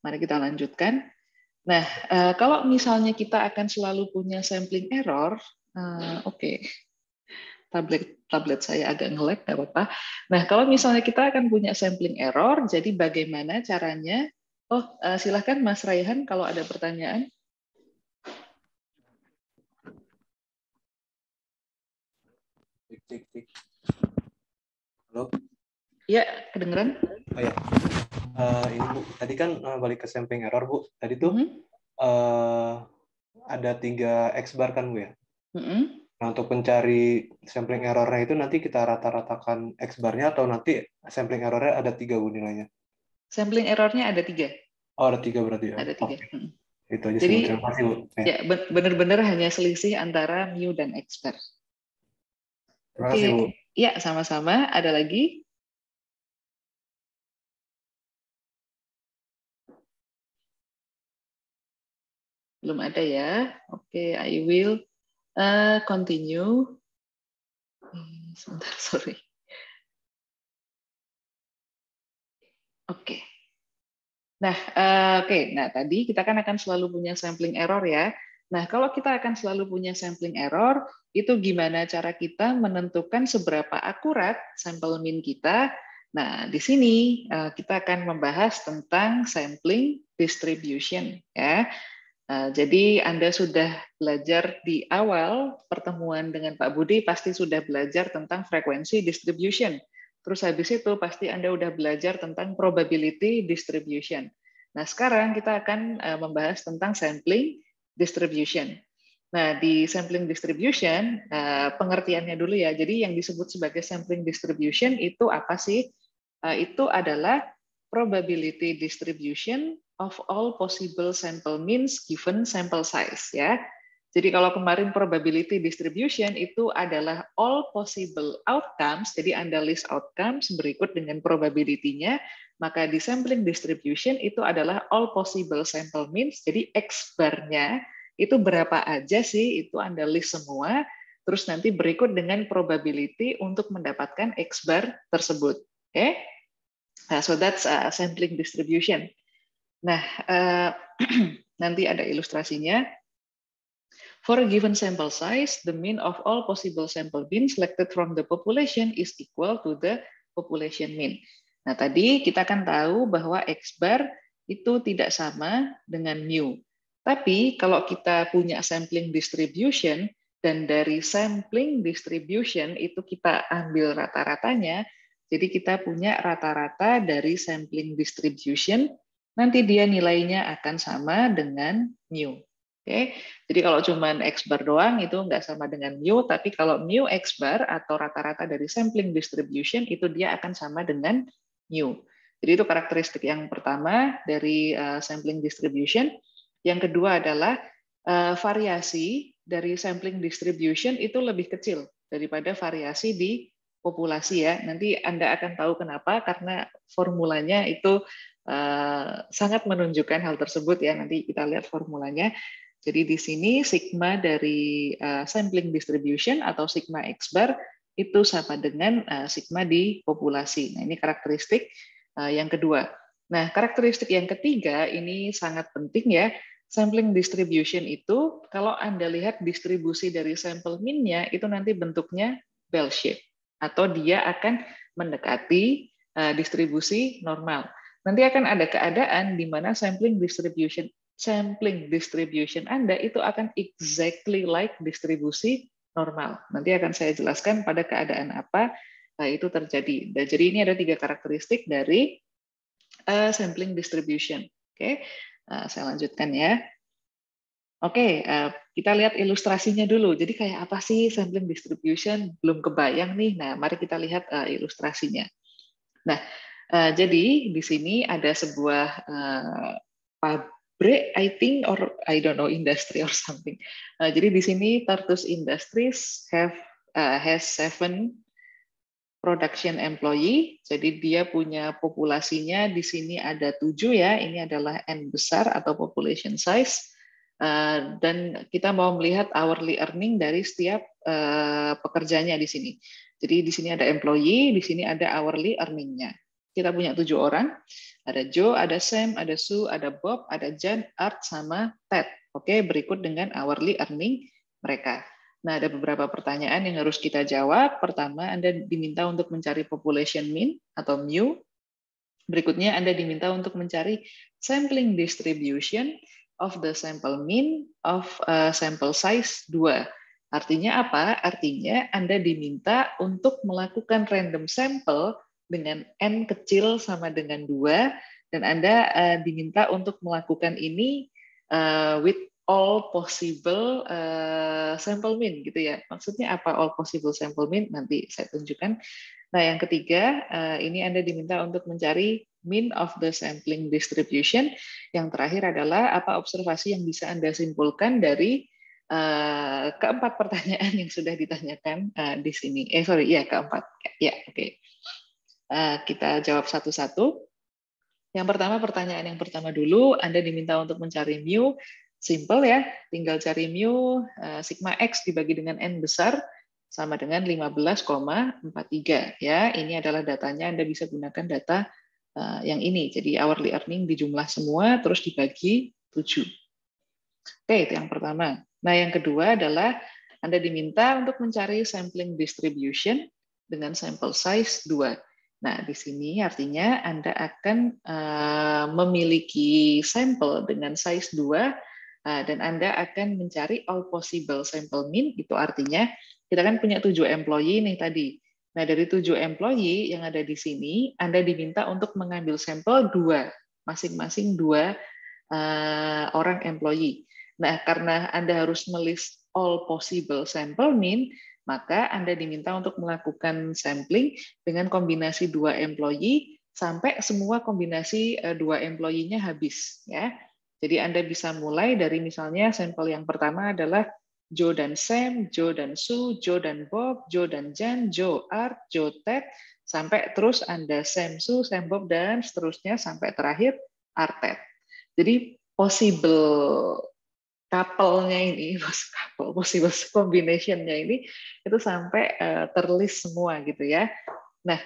Speaker 1: mari kita lanjutkan Nah, eh, kalau misalnya kita akan selalu punya sampling error, eh, oke, okay. tablet tablet saya agak ngelag, nggak apa-apa. Nah, kalau misalnya kita akan punya sampling error, jadi bagaimana caranya? Oh, eh, silahkan Mas Raihan kalau ada pertanyaan.
Speaker 2: Tik, tik, tik. Halo?
Speaker 3: Ya, kedengeran?
Speaker 2: Oh, ya uh, ini Bu, tadi kan uh, balik ke sampling error Bu. Tadi tuh mm -hmm.
Speaker 1: uh, ada tiga X bar kan Bu ya? Mm -hmm. Nah untuk mencari sampling errornya itu nanti kita rata-ratakan X barnya atau nanti sampling errornya ada tiga Bu nilainya? Sampling errornya ada tiga. Oh ada tiga berarti ya? Ada tiga. Okay. Mm-hmm. Itu aja Jadi, terima kasih Bu. Ya, ya benar-benar hanya selisih antara mu dan expert. Terima kasih Bu. Iya, sama-sama. Ada lagi?
Speaker 3: Belum ada ya. Oke, okay, I will uh, continue. Hmm, sebentar, sorry.
Speaker 1: Oke. Okay. Nah, uh, oke. Okay. Nah, tadi kita kan akan selalu punya sampling error ya. Nah, kalau kita akan selalu punya sampling error, itu gimana cara kita menentukan seberapa akurat sampel min kita? Nah, di sini eh, kita akan membahas tentang sampling distribution ya. Eh, jadi Anda sudah belajar di awal pertemuan dengan Pak Budi pasti sudah belajar tentang frekuensi distribution. Terus habis itu pasti Anda sudah belajar tentang probability distribution. Nah, sekarang kita akan eh, membahas tentang sampling distribution. Nah, di sampling distribution eh, pengertiannya dulu ya. Jadi yang disebut sebagai sampling distribution itu apa sih? itu adalah probability distribution of all possible sample means given sample size ya. Jadi kalau kemarin probability distribution itu adalah all possible outcomes, jadi Anda list outcomes berikut dengan probability-nya, maka di sampling distribution itu adalah all possible sample means, jadi X bar-nya itu berapa aja sih, itu Anda list semua, terus nanti berikut dengan probability untuk mendapatkan X bar tersebut. Oke? Okay? Nah, so that's uh, sampling distribution. Nah, uh, nanti ada ilustrasinya. For a given sample size, the mean of all possible sample bin selected from the population is equal to the population mean. Nah, tadi kita kan tahu bahwa X bar itu tidak sama dengan mu. Tapi kalau kita punya sampling distribution, dan dari sampling distribution itu kita ambil rata-ratanya, jadi kita punya rata-rata dari sampling distribution nanti dia nilainya akan sama dengan mu. Oke, jadi kalau cuma x bar doang itu nggak sama dengan mu, tapi kalau mu x bar atau rata-rata dari sampling distribution itu dia akan sama dengan mu. Jadi itu karakteristik yang pertama dari eh, sampling distribution. Yang kedua adalah eh, variasi dari sampling distribution itu lebih kecil daripada variasi di populasi ya. Nanti Anda akan tahu kenapa karena formulanya itu uh, sangat menunjukkan hal tersebut ya. Nanti kita lihat formulanya. Jadi di sini sigma dari uh, sampling distribution atau sigma x bar itu sama dengan uh, sigma di populasi. Nah, ini karakteristik uh, yang kedua. Nah, karakteristik yang ketiga ini sangat penting ya. Sampling distribution itu kalau Anda lihat distribusi dari sampel minnya itu nanti bentuknya bell shape atau dia akan mendekati eh, distribusi normal. Nanti akan ada keadaan di mana sampling distribution sampling distribution Anda itu akan exactly like distribusi normal. Nanti akan saya jelaskan pada keadaan apa eh, itu terjadi. Dan jadi ini ada tiga karakteristik dari eh, sampling distribution. Oke, saya lanjutkan ya. Oke, okay, uh, eh, kita lihat ilustrasinya dulu. Jadi kayak apa sih sampling distribution? Belum kebayang nih. Nah, mari kita lihat uh, ilustrasinya. Nah, uh, jadi di sini ada sebuah uh, pabrik, I think, or I don't know, industry or something. Uh, jadi di sini Tartus Industries have uh, has seven production employee. Jadi dia punya populasinya di sini ada tujuh ya. Ini adalah N besar atau population size Eh, dan kita mau melihat hourly earning dari setiap uh, pekerjanya di sini. Jadi di sini ada employee, di sini ada hourly earningnya. Kita punya tujuh orang, ada Joe, ada Sam, ada Sue, ada Bob, ada Jan, Art, sama Ted. Oke, berikut dengan hourly earning mereka. Nah, ada beberapa pertanyaan yang harus kita jawab. Pertama, Anda diminta untuk mencari population mean atau mu. Berikutnya, Anda diminta untuk mencari sampling distribution of the sample mean of uh, sample size 2. Artinya apa? Artinya Anda diminta untuk melakukan random sample dengan N kecil sama dengan 2, dan Anda eh, diminta untuk melakukan ini eh, with all possible uh, sample mean gitu ya. Maksudnya apa all possible sample mean? Nanti saya tunjukkan. Nah, yang ketiga, uh, ini Anda diminta untuk mencari mean of the sampling distribution. Yang terakhir adalah apa observasi yang bisa Anda simpulkan dari uh, keempat pertanyaan yang sudah ditanyakan uh, di sini. Eh, sorry, ya keempat. Ya, oke. Okay. Uh, kita jawab satu-satu. Yang pertama, pertanyaan yang pertama dulu, Anda diminta untuk mencari mu Simple ya, tinggal cari mu eh, sigma x dibagi dengan n besar sama dengan 15,43 ya. Ini adalah datanya Anda bisa gunakan data eh, yang ini. Jadi hourly earning dijumlah semua terus dibagi 7. Oke, itu yang pertama. Nah, yang kedua adalah Anda diminta untuk mencari sampling distribution dengan sample size 2. Nah, di sini artinya Anda akan eh, memiliki sampel dengan size 2 Ah, dan Anda akan mencari all possible sample mean, itu artinya kita kan punya tujuh employee nih tadi. Nah, dari tujuh employee yang ada di sini, Anda diminta untuk mengambil sampel dua, masing-masing dua uh, orang employee. Nah, karena Anda harus melis all possible sample mean, maka Anda diminta untuk melakukan sampling dengan kombinasi dua employee sampai semua kombinasi eh, dua employee-nya habis. ya. Jadi Anda bisa mulai dari misalnya sampel yang pertama adalah Joe dan Sam, Joe dan Sue, Joe dan Bob, Joe dan Jan, Joe Art, Joe Ted, sampai terus Anda Sam Sue, Sam Bob, dan seterusnya sampai terakhir Art Ted. Jadi possible couple-nya ini, couple, possible combination-nya ini itu sampai uh, terlist semua gitu ya. Nah,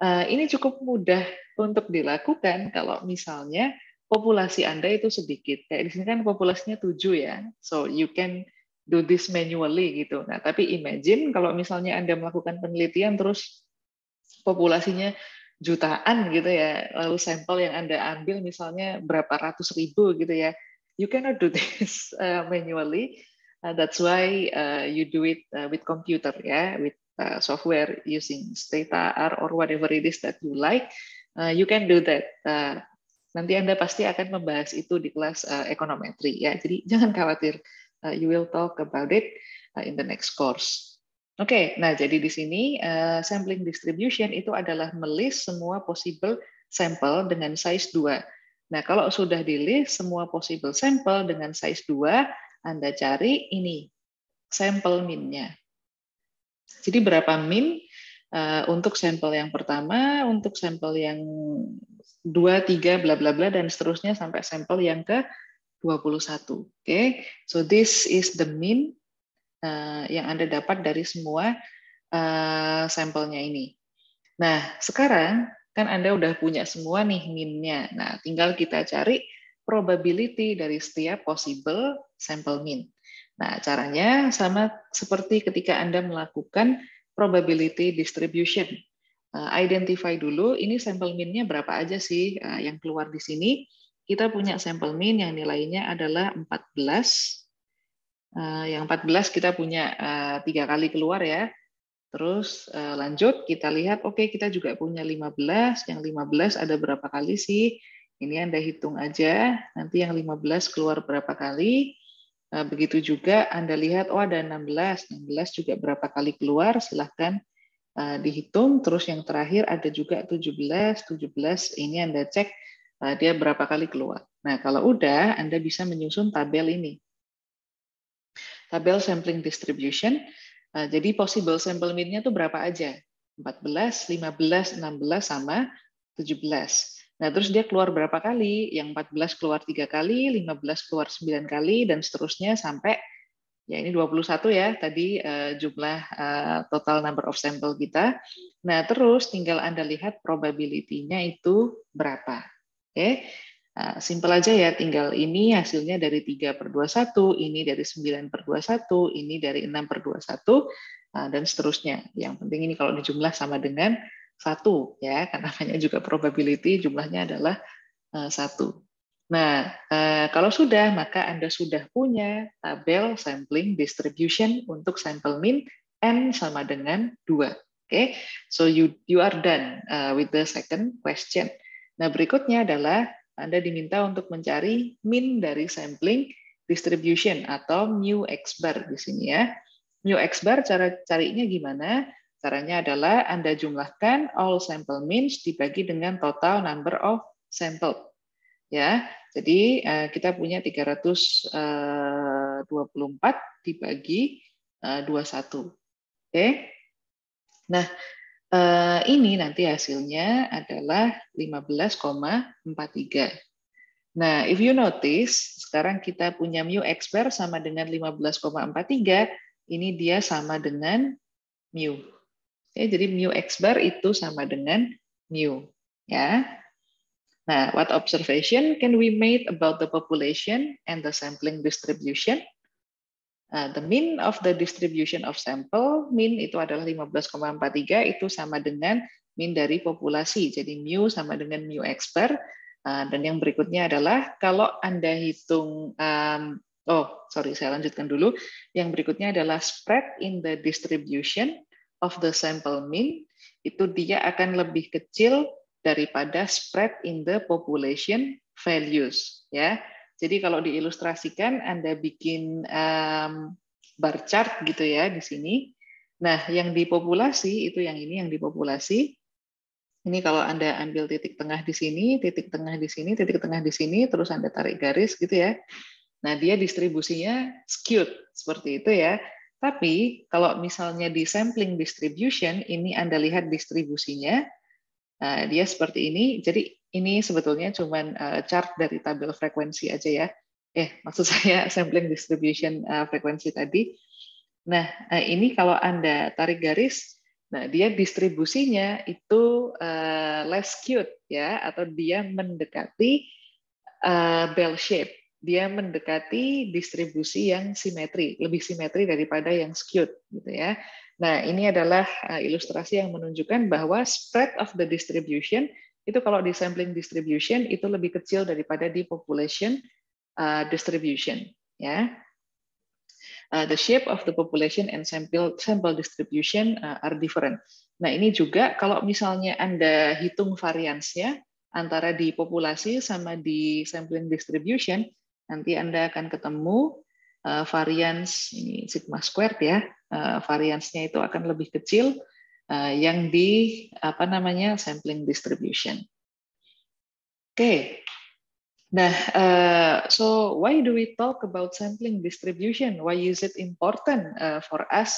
Speaker 1: eh, ini cukup mudah untuk dilakukan kalau misalnya populasi Anda itu sedikit. Kayak di sini kan populasinya 7 ya. So you can do this manually gitu. Nah, tapi imagine kalau misalnya Anda melakukan penelitian terus populasinya jutaan gitu ya. Lalu sampel yang Anda ambil misalnya berapa ratus ribu gitu ya. You cannot do this uh, manually. Uh, that's why uh, you do it uh, with computer ya, with uh, software using Stata R or whatever it is that you like. Uh, you can do that. Uh, Nanti Anda pasti akan membahas itu di kelas uh, ekonometri ya. Jadi jangan khawatir, uh, you will talk about it uh, in the next course. Oke, okay, nah jadi di sini uh, sampling distribution itu adalah melis semua possible sampel dengan size 2. Nah, kalau sudah di list semua possible sampel dengan size 2, Anda cari ini sampel minnya. Jadi berapa min Eh, untuk sampel yang pertama, untuk sampel yang dua tiga bla bla bla, dan seterusnya sampai sampel yang ke 21. Oke, okay? so this is the mean uh, yang Anda dapat dari semua uh, sampelnya ini. Nah, sekarang kan Anda udah punya semua nih minnya. Nah, tinggal kita cari probability dari setiap possible sampel mean. Nah, caranya sama seperti ketika Anda melakukan probability distribution. Eh, identify dulu ini sampel minnya berapa aja sih eh, yang keluar di sini. Kita punya sampel min yang nilainya adalah 14. Eh, yang 14 kita punya tiga kali keluar ya. Terus lanjut kita lihat, oke okay, kita juga punya 15. Yang 15 ada berapa kali sih? Ini Anda hitung aja. Nanti yang 15 keluar berapa kali. Eh, begitu juga Anda lihat, oh ada 16, 16 juga berapa kali keluar, silahkan eh, dihitung. Terus yang terakhir ada juga 17, 17 ini Anda cek eh, dia berapa kali keluar. Nah kalau udah, Anda bisa menyusun tabel ini. Tabel sampling distribution, jadi possible sample mean-nya itu berapa aja? 14, 15, 16, sama 17. Nah, terus dia keluar berapa kali? Yang 14 keluar tiga kali, 15 keluar sembilan kali, dan seterusnya sampai ya ini 21 ya tadi uh, jumlah uh, total number of sample kita. Nah, terus tinggal Anda lihat probability-nya itu berapa. Oke. Okay? Nah, eh, simple aja ya, tinggal ini hasilnya dari 3 per 21, ini dari 9 per 21, ini dari 6 per 21, dan seterusnya. Yang penting ini kalau dijumlah sama dengan satu ya karena hanya juga probability jumlahnya adalah eh, satu. Nah eh, kalau sudah maka anda sudah punya tabel sampling distribution untuk sample mean n sama dengan dua. Oke, so you you are done eh, with the second question. Nah berikutnya adalah anda diminta untuk mencari mean dari sampling distribution atau mu x bar di sini ya. Mu x bar cara carinya gimana? Caranya adalah Anda jumlahkan all sample means dibagi dengan total number of sample. Ya, jadi eh, kita punya 324 eh, dibagi 21. Eh, Oke. Nah, ini nanti hasilnya adalah 15,43. Nah, if you notice, sekarang kita punya mu expert sama dengan 15,43, ini dia sama dengan mu. Okay, ya, jadi mu x bar itu sama dengan mu, ya. Nah, what observation can we make about the population and the sampling distribution? Uh, the mean of the distribution of sample, mean itu adalah 15,43, itu sama dengan mean dari populasi. Jadi mu sama dengan mu x bar. Uh, dan yang berikutnya adalah kalau Anda hitung, um, oh sorry, saya lanjutkan dulu. Yang berikutnya adalah spread in the distribution of the sample mean itu dia akan lebih kecil daripada spread in the population values ya. Jadi kalau diilustrasikan Anda bikin um, bar chart gitu ya di sini. Nah, yang di populasi itu yang ini yang di populasi. Ini kalau Anda ambil titik tengah di sini, titik tengah di sini, titik tengah di sini, terus Anda tarik garis gitu ya. Nah, dia distribusinya skewed seperti itu ya. Tapi kalau misalnya di sampling distribution, ini Anda lihat distribusinya, nah, dia seperti ini. Jadi ini sebetulnya cuma eh, chart dari tabel frekuensi aja ya. Eh, maksud saya sampling distribution eh, frekuensi tadi. Nah, eh, ini kalau Anda tarik garis, nah dia distribusinya itu less skewed ya, atau dia mendekati bell shape dia mendekati distribusi yang simetri, lebih simetri daripada yang skewed gitu ya. Nah, ini adalah uh, ilustrasi yang menunjukkan bahwa spread of the distribution itu kalau di sampling distribution itu lebih kecil daripada di population uh, distribution ya. Uh, the shape of the population and sample sample distribution uh, are different. Nah, ini juga kalau misalnya Anda hitung variansnya antara di populasi sama di sampling distribution Nanti Anda akan ketemu uh, varians ini sigma squared ya. Uh, variansnya itu akan lebih kecil uh, yang di apa namanya sampling distribution. Oke. Okay. Nah, uh, so why do we talk about sampling distribution? Why is it important uh, for us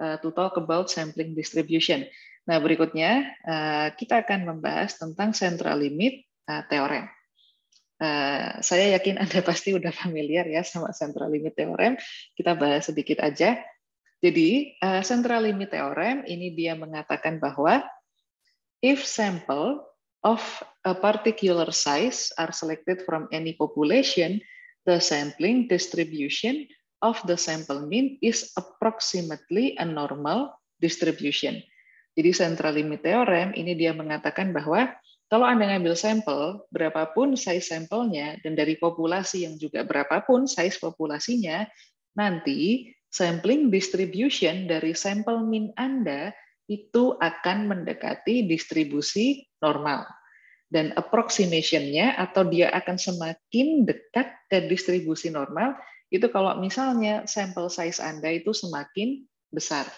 Speaker 1: uh, to talk about sampling distribution? Nah, berikutnya uh, kita akan membahas tentang central limit uh, Oke. Eh, saya yakin Anda pasti udah familiar ya sama central limit theorem. Kita bahas sedikit aja. Jadi, uh, central limit theorem ini dia mengatakan bahwa if sample of a particular size are selected from any population, the sampling distribution of the sample mean is approximately a normal distribution. Jadi central limit theorem ini dia mengatakan bahwa kalau Anda ngambil sampel, berapapun size sampelnya, dan dari populasi yang juga berapapun size populasinya, nanti sampling distribution dari sampel min Anda itu akan mendekati distribusi normal. Dan approximation-nya atau dia akan semakin dekat ke distribusi normal, itu kalau misalnya sampel size Anda itu semakin besar.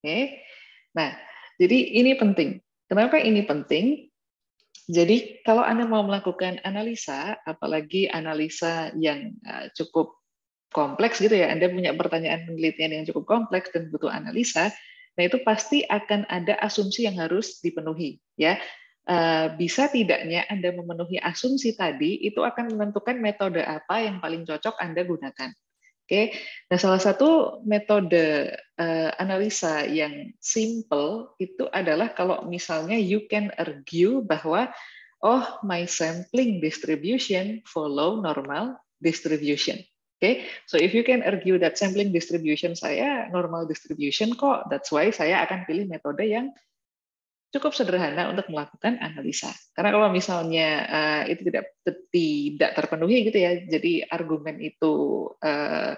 Speaker 1: Oke. Nah, jadi ini penting. Kenapa ini penting? Jadi kalau Anda mau melakukan analisa, apalagi analisa yang eh, cukup kompleks gitu ya, Anda punya pertanyaan penelitian yang cukup kompleks dan butuh analisa, nah itu pasti akan ada asumsi yang harus dipenuhi ya. Eh, bisa tidaknya Anda memenuhi asumsi tadi itu akan menentukan metode apa yang paling cocok Anda gunakan. Oke, nah salah satu metode uh, analisa yang simple itu adalah kalau misalnya you can argue bahwa oh my sampling distribution follow normal distribution. Oke, okay? so if you can argue that sampling distribution saya normal distribution kok, that's why saya akan pilih metode yang cukup sederhana untuk melakukan analisa. Karena kalau misalnya uh, itu tidak tidak terpenuhi gitu ya, jadi argumen itu uh,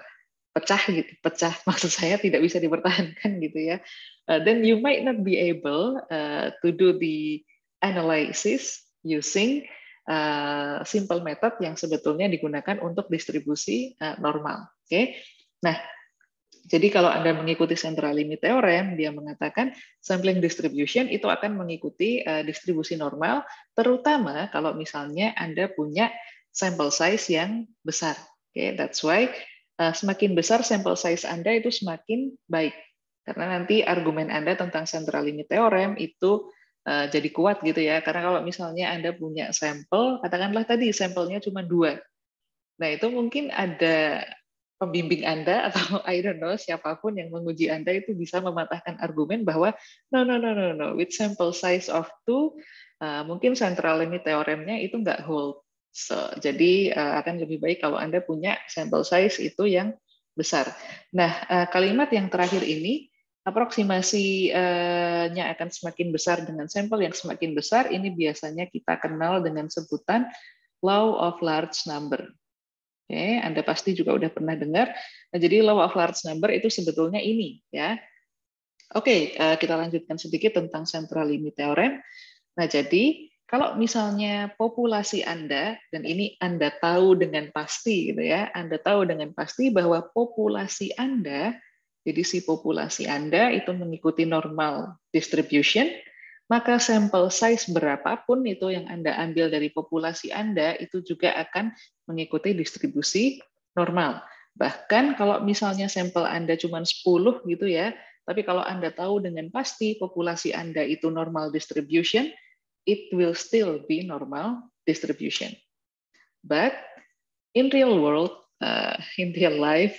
Speaker 1: pecah gitu, pecah maksud saya tidak bisa dipertahankan gitu ya. Uh, then you might not be able uh, to do the analysis using uh, simple method yang sebetulnya digunakan untuk distribusi uh, normal. Oke. Okay? Nah, jadi kalau Anda mengikuti central limit theorem, dia mengatakan sampling distribution itu akan mengikuti eh, distribusi normal, terutama kalau misalnya Anda punya sample size yang besar. Oke, okay, that's why eh, semakin besar sample size Anda itu semakin baik. Karena nanti argumen Anda tentang central limit theorem itu eh, jadi kuat gitu ya. Karena kalau misalnya Anda punya sampel, katakanlah tadi sampelnya cuma dua, Nah, itu mungkin ada pembimbing Anda atau I don't know siapapun yang menguji Anda itu bisa mematahkan argumen bahwa no no no no no with sample size of two uh, mungkin central limit teoremnya itu nggak hold so, jadi uh, akan lebih baik kalau Anda punya sample size itu yang besar. Nah uh, kalimat yang terakhir ini aproksimasinya akan semakin besar dengan sampel yang semakin besar ini biasanya kita kenal dengan sebutan law of large number Oke, Anda pasti juga udah pernah dengar. Nah, jadi law of large number itu sebetulnya ini, ya. Oke, eh, kita lanjutkan sedikit tentang central limit theorem. Nah, jadi kalau misalnya populasi Anda dan ini Anda tahu dengan pasti, gitu ya. Anda tahu dengan pasti bahwa populasi Anda, jadi si populasi Anda itu mengikuti normal distribution maka sampel size berapapun itu yang Anda ambil dari populasi Anda itu juga akan mengikuti distribusi normal. Bahkan kalau misalnya sampel Anda cuma 10 gitu ya, tapi kalau Anda tahu dengan pasti populasi Anda itu normal distribution, it will still be normal distribution. But in real world, uh, in real life,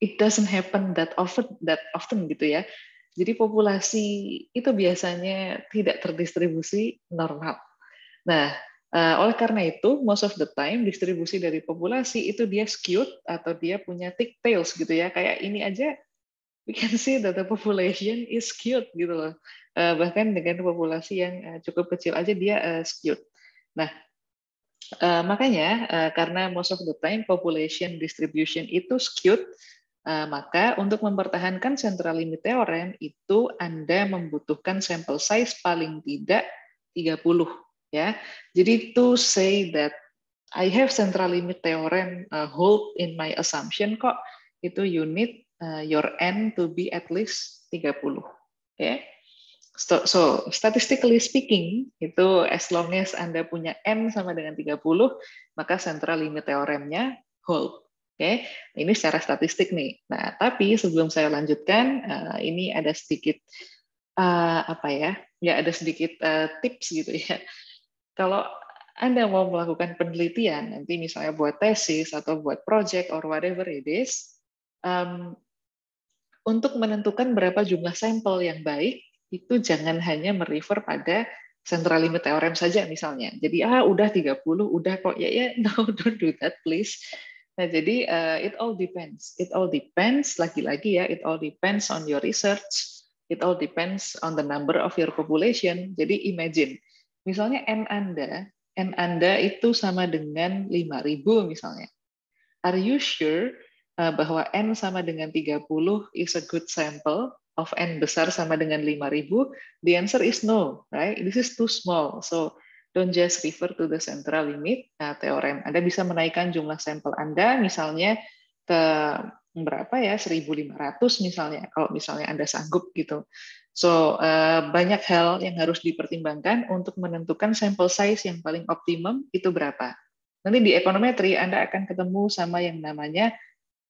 Speaker 1: it doesn't happen that often that often gitu ya. Jadi populasi itu biasanya tidak terdistribusi normal. Nah, eh, oleh karena itu, most of the time distribusi dari populasi itu dia skewed atau dia punya thick tails gitu ya. Kayak ini aja, we can see that the population is skewed gitu loh. Eh, bahkan dengan populasi yang eh, cukup kecil aja dia skewed. Nah, makanya karena most of the time population distribution itu skewed, Eh, maka untuk mempertahankan central limit teorem itu Anda membutuhkan sample size paling tidak 30 ya. Jadi to say that I have central limit theorem uh, eh, hold in my assumption kok itu you need uh, your n to be at least 30 Okay. Ya. So, so statistically speaking itu as long as Anda punya n sama dengan 30 maka central limit teoremnya hold Oke, okay? ini secara statistik nih. Nah, tapi sebelum saya lanjutkan, uh, ini ada sedikit uh, apa ya? Ya ada sedikit uh, tips gitu ya. Kalau anda mau melakukan penelitian, nanti misalnya buat tesis atau buat project or whatever it is, um, untuk menentukan berapa jumlah sampel yang baik, itu jangan hanya merefer pada central limit theorem saja misalnya. Jadi ah udah 30, udah kok ya ya no don't do that please. Nah, jadi uh, it all depends. It all depends lagi-lagi ya, it all depends on your research. It all depends on the number of your population. Jadi imagine, misalnya N Anda, N Anda itu sama dengan 5000 misalnya. Are you sure uh, bahwa N sama dengan 30 is a good sample of N besar sama dengan 5000? The answer is no, right? This is too small. So don't just refer to the central limit uh, theorem. Anda bisa menaikkan jumlah sampel Anda misalnya ke berapa ya 1500 misalnya kalau misalnya Anda sanggup gitu. So uh, banyak hal yang harus dipertimbangkan untuk menentukan sampel size yang paling optimum itu berapa. Nanti di ekonometri Anda akan ketemu sama yang namanya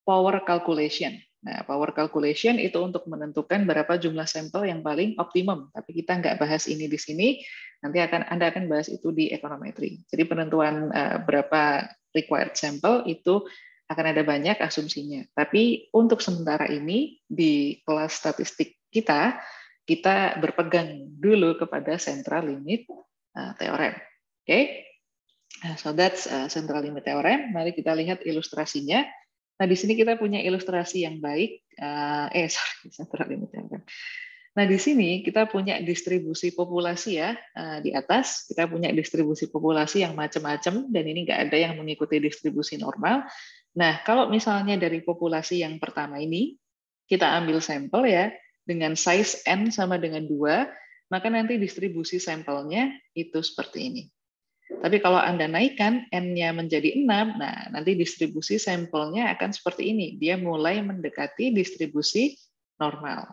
Speaker 1: power calculation. Nah, power calculation itu untuk menentukan berapa jumlah sampel yang paling optimum. Tapi kita nggak bahas ini di sini. Nanti akan Anda akan bahas itu di ekonometri. Jadi penentuan eh, berapa required sampel itu akan ada banyak asumsinya. Tapi untuk sementara ini di kelas statistik kita, kita berpegang dulu kepada central limit eh, Theorem. teorem. Oke, okay? Eh, so that's central limit teorem. Mari kita lihat ilustrasinya. Nah, di sini kita punya ilustrasi yang baik. Eh, eh sorry, saya terlalu mencangkan. Nah, di sini kita punya distribusi populasi ya. Eh, di atas kita punya distribusi populasi yang macam-macam, dan ini nggak ada yang mengikuti distribusi normal. Nah, kalau misalnya dari populasi yang pertama ini, kita ambil sampel ya, dengan size N sama dengan 2, maka nanti distribusi sampelnya itu seperti ini. Tapi kalau Anda naikkan N-nya menjadi 6, nah nanti distribusi sampelnya akan seperti ini. Dia mulai mendekati distribusi normal.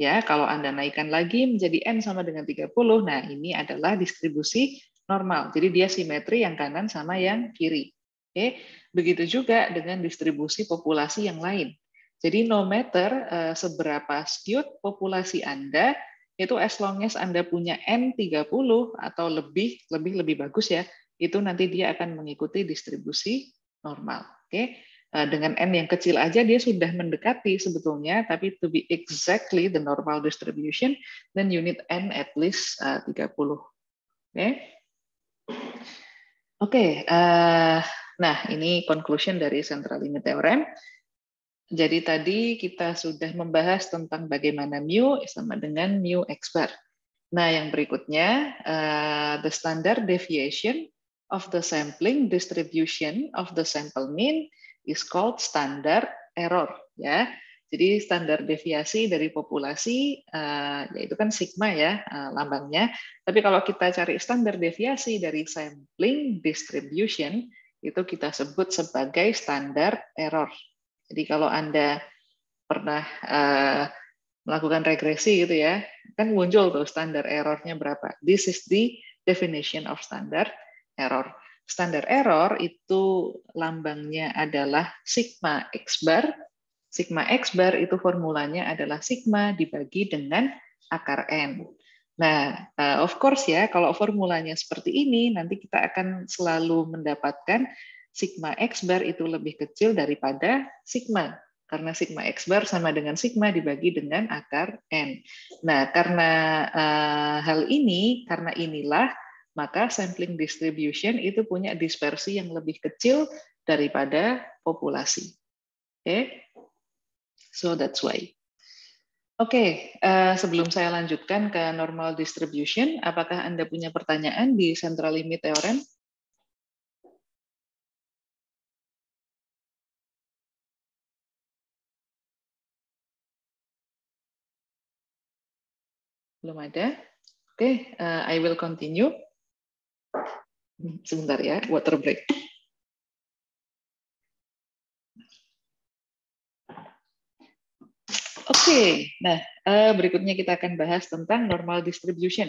Speaker 1: Ya, kalau Anda naikkan lagi menjadi N sama dengan 30, nah ini adalah distribusi normal. Jadi dia simetri yang kanan sama yang kiri. Oke. Begitu juga dengan distribusi populasi yang lain. Jadi no matter eh, seberapa skewed populasi Anda, itu as long as Anda punya N30 atau lebih, lebih lebih bagus ya, itu nanti dia akan mengikuti distribusi normal. Oke. Okay? Eh, dengan N yang kecil aja dia sudah mendekati sebetulnya, tapi to be exactly the normal distribution, then you need N at least 30. Eh, oke. Okay? Oke, okay, uh, eh, nah ini conclusion dari central limit theorem. Jadi tadi kita sudah membahas tentang bagaimana mu sama dengan mu expert. Nah, yang berikutnya uh, the standard deviation of the sampling distribution of the sample mean is called standard error ya. Jadi standar deviasi dari populasi uh, yaitu kan sigma ya uh, lambangnya. Tapi kalau kita cari standar deviasi dari sampling distribution itu kita sebut sebagai standar error jadi kalau Anda pernah uh, melakukan regresi gitu ya, kan muncul tuh standar errornya berapa. This is the definition of standard error. Standar error itu lambangnya adalah sigma x bar. Sigma x bar itu formulanya adalah sigma dibagi dengan akar n. Nah, eh, of course ya, kalau formulanya seperti ini, nanti kita akan selalu mendapatkan sigma x bar itu lebih kecil daripada sigma karena sigma x bar sama dengan sigma dibagi dengan akar n. Nah, karena uh, hal ini, karena inilah maka sampling distribution itu punya dispersi yang lebih kecil daripada populasi. Oke. Okay? So that's why. Oke, okay, uh, eh, sebelum saya lanjutkan ke normal distribution, apakah Anda punya pertanyaan di central limit theorem?
Speaker 3: Belum ada? Oke, okay, uh, eh, I will continue. Sebentar ya, water break.
Speaker 1: Oke, okay, nah eh, berikutnya kita akan bahas tentang normal distribution.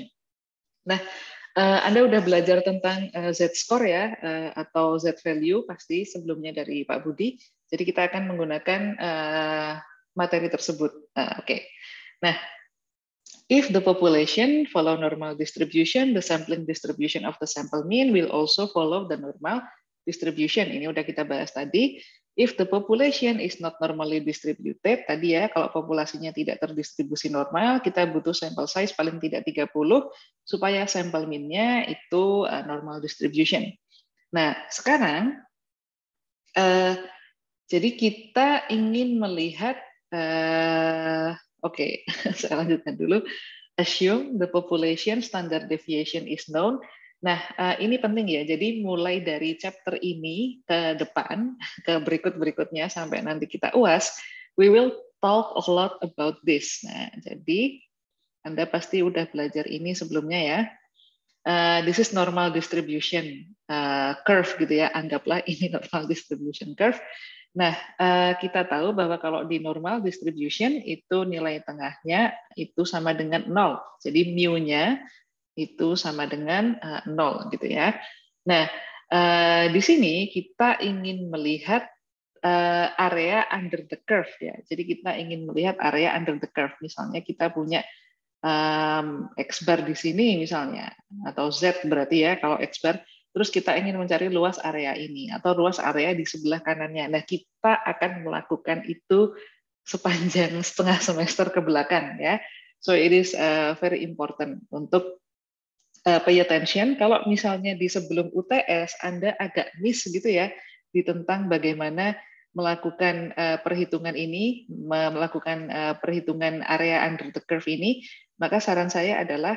Speaker 1: Nah, eh, Anda udah belajar tentang Z-score ya, atau Z-value pasti sebelumnya dari Pak Budi. Jadi kita akan menggunakan materi tersebut. Uh, Oke, okay. nah If the population follow normal distribution, the sampling distribution of the sample mean will also follow the normal distribution. Ini udah kita bahas tadi. If the population is not normally distributed, tadi ya kalau populasinya tidak terdistribusi normal, kita butuh sample size paling tidak 30 supaya sampel minnya itu eh, normal distribution. Nah, sekarang uh, jadi kita ingin melihat uh, Oke, okay, saya lanjutkan dulu. Assume the population standard deviation is known. Nah, eh, ini penting ya. Jadi mulai dari chapter ini ke depan, ke berikut-berikutnya sampai nanti kita UAS, we will talk a lot about this. Nah, jadi Anda pasti udah belajar ini sebelumnya ya. Uh, this is normal distribution uh, curve gitu ya. Anggaplah ini normal distribution curve. Nah, eh, kita tahu bahwa kalau di normal distribution itu nilai tengahnya itu sama dengan nol. Jadi mu-nya itu sama dengan eh, nol gitu ya. Nah, eh, di sini kita ingin melihat area under the curve ya. Jadi kita ingin melihat area under the curve. Misalnya kita punya x bar di sini misalnya atau z berarti ya kalau x bar terus kita ingin mencari luas area ini atau luas area di sebelah kanannya. Nah, kita akan melakukan itu sepanjang setengah semester ke belakang ya. So it is uh, very important untuk uh, pay attention kalau misalnya di sebelum UTS Anda agak miss gitu ya di tentang bagaimana melakukan uh, perhitungan ini, melakukan uh, perhitungan area under the curve ini, maka saran saya adalah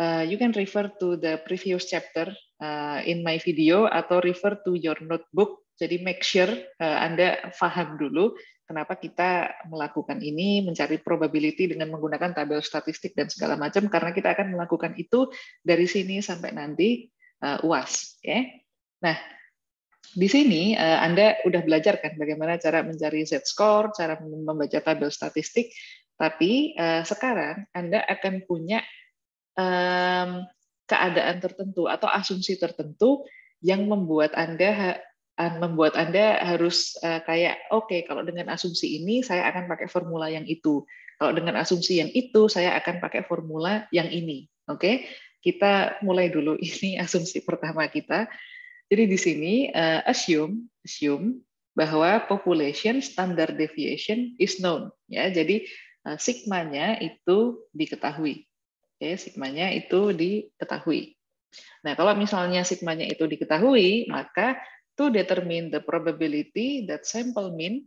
Speaker 1: uh, you can refer to the previous chapter uh, in my video atau refer to your notebook. Jadi make sure uh, Anda paham dulu kenapa kita melakukan ini, mencari probability dengan menggunakan tabel statistik dan segala macam, karena kita akan melakukan itu dari sini sampai nanti uh, UAS. Ya. Nah, di sini uh, Anda sudah belajar kan bagaimana cara mencari Z-score, cara membaca tabel statistik, tapi uh, sekarang Anda akan punya um, keadaan tertentu atau asumsi tertentu yang membuat anda membuat anda harus uh, kayak oke okay, kalau dengan asumsi ini saya akan pakai formula yang itu kalau dengan asumsi yang itu saya akan pakai formula yang ini oke okay? kita mulai dulu ini asumsi pertama kita jadi di sini uh, assume assume bahwa population standard deviation is known ya jadi uh, sigmanya itu diketahui Oke, sigmanya itu diketahui. Nah, kalau misalnya sigmanya itu diketahui, maka to determine the probability that sample mean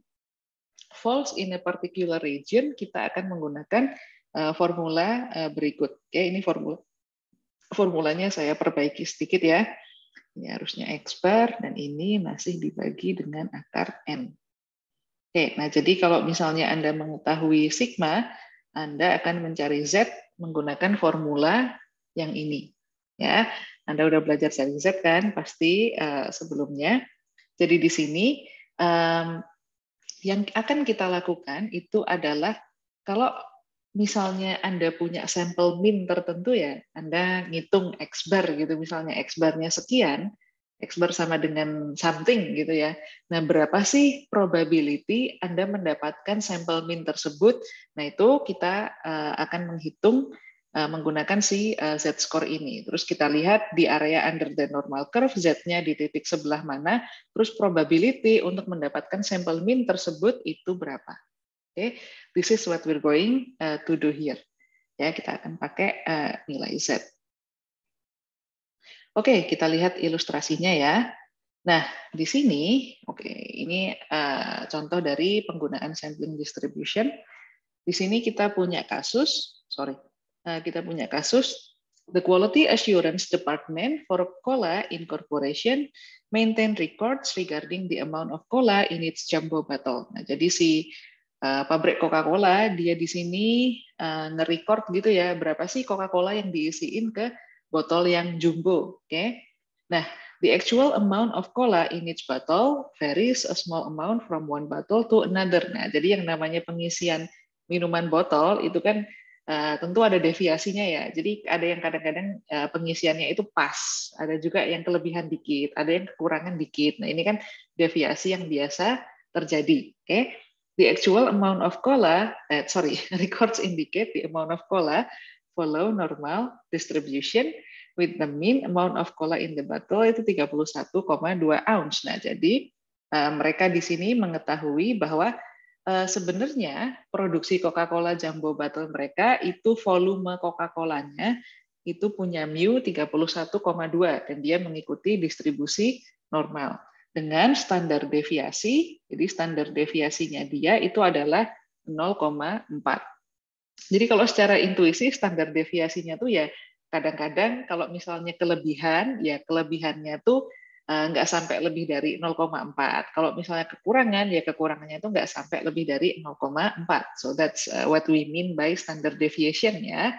Speaker 1: falls in a particular region, kita akan menggunakan uh, formula uh, berikut. Oke, ini formula formulanya saya perbaiki sedikit ya. Ini harusnya x bar dan ini masih dibagi dengan akar n. Oke, nah jadi kalau misalnya Anda mengetahui sigma, anda akan mencari Z menggunakan formula yang ini. Ya, Anda udah belajar cari Z kan pasti uh, sebelumnya. Jadi di sini um, yang akan kita lakukan itu adalah kalau misalnya Anda punya sampel min tertentu ya, Anda ngitung X bar gitu misalnya X barnya sekian, X sama dengan something gitu ya. Nah, berapa sih probability Anda mendapatkan sampel mean tersebut? Nah, itu kita eh, akan menghitung eh, menggunakan si eh, z-score ini. Terus kita lihat di area under the normal curve, z-nya di titik sebelah mana, terus probability untuk mendapatkan sampel mean tersebut itu berapa. Oke, okay. this is what we're going to do here. Ya, kita akan pakai nilai z. Oke, kita lihat ilustrasinya ya. Nah, di sini, oke, ini uh, contoh dari penggunaan sampling distribution. Di sini kita punya kasus, sorry, uh, kita punya kasus The Quality Assurance Department for Cola Incorporation maintain records regarding the amount of cola in its jumbo bottle. Nah, jadi si uh, pabrik Coca-Cola dia di sini uh, nge-record gitu ya berapa sih Coca-Cola yang diisiin ke botol yang jumbo. Oke, okay? nah the actual amount of cola in each bottle varies a small amount from one bottle to another. Nah, jadi yang namanya pengisian minuman botol itu kan uh, tentu ada deviasinya ya. Jadi ada yang kadang-kadang uh, pengisiannya itu pas, ada juga yang kelebihan dikit, ada yang kekurangan dikit. Nah, ini kan deviasi yang biasa terjadi. Oke. Okay? The actual amount of cola, eh, sorry, records indicate the amount of cola follow normal distribution with the mean amount of cola in the bottle itu 31,2 ounce. Nah, jadi uh, mereka di sini mengetahui bahwa uh, sebenarnya produksi Coca-Cola jumbo bottle mereka itu volume Coca-Colanya itu punya mu 31,2 dan dia mengikuti distribusi normal dengan standar deviasi. Jadi standar deviasinya dia itu adalah 0,4. Jadi kalau secara intuisi standar deviasinya tuh ya kadang-kadang kalau misalnya kelebihan ya kelebihannya tuh eh, nggak sampai lebih dari 0,4. Kalau misalnya kekurangan, ya kekurangannya itu nggak sampai lebih dari 0,4. So that's eh, what we mean by standard deviation ya.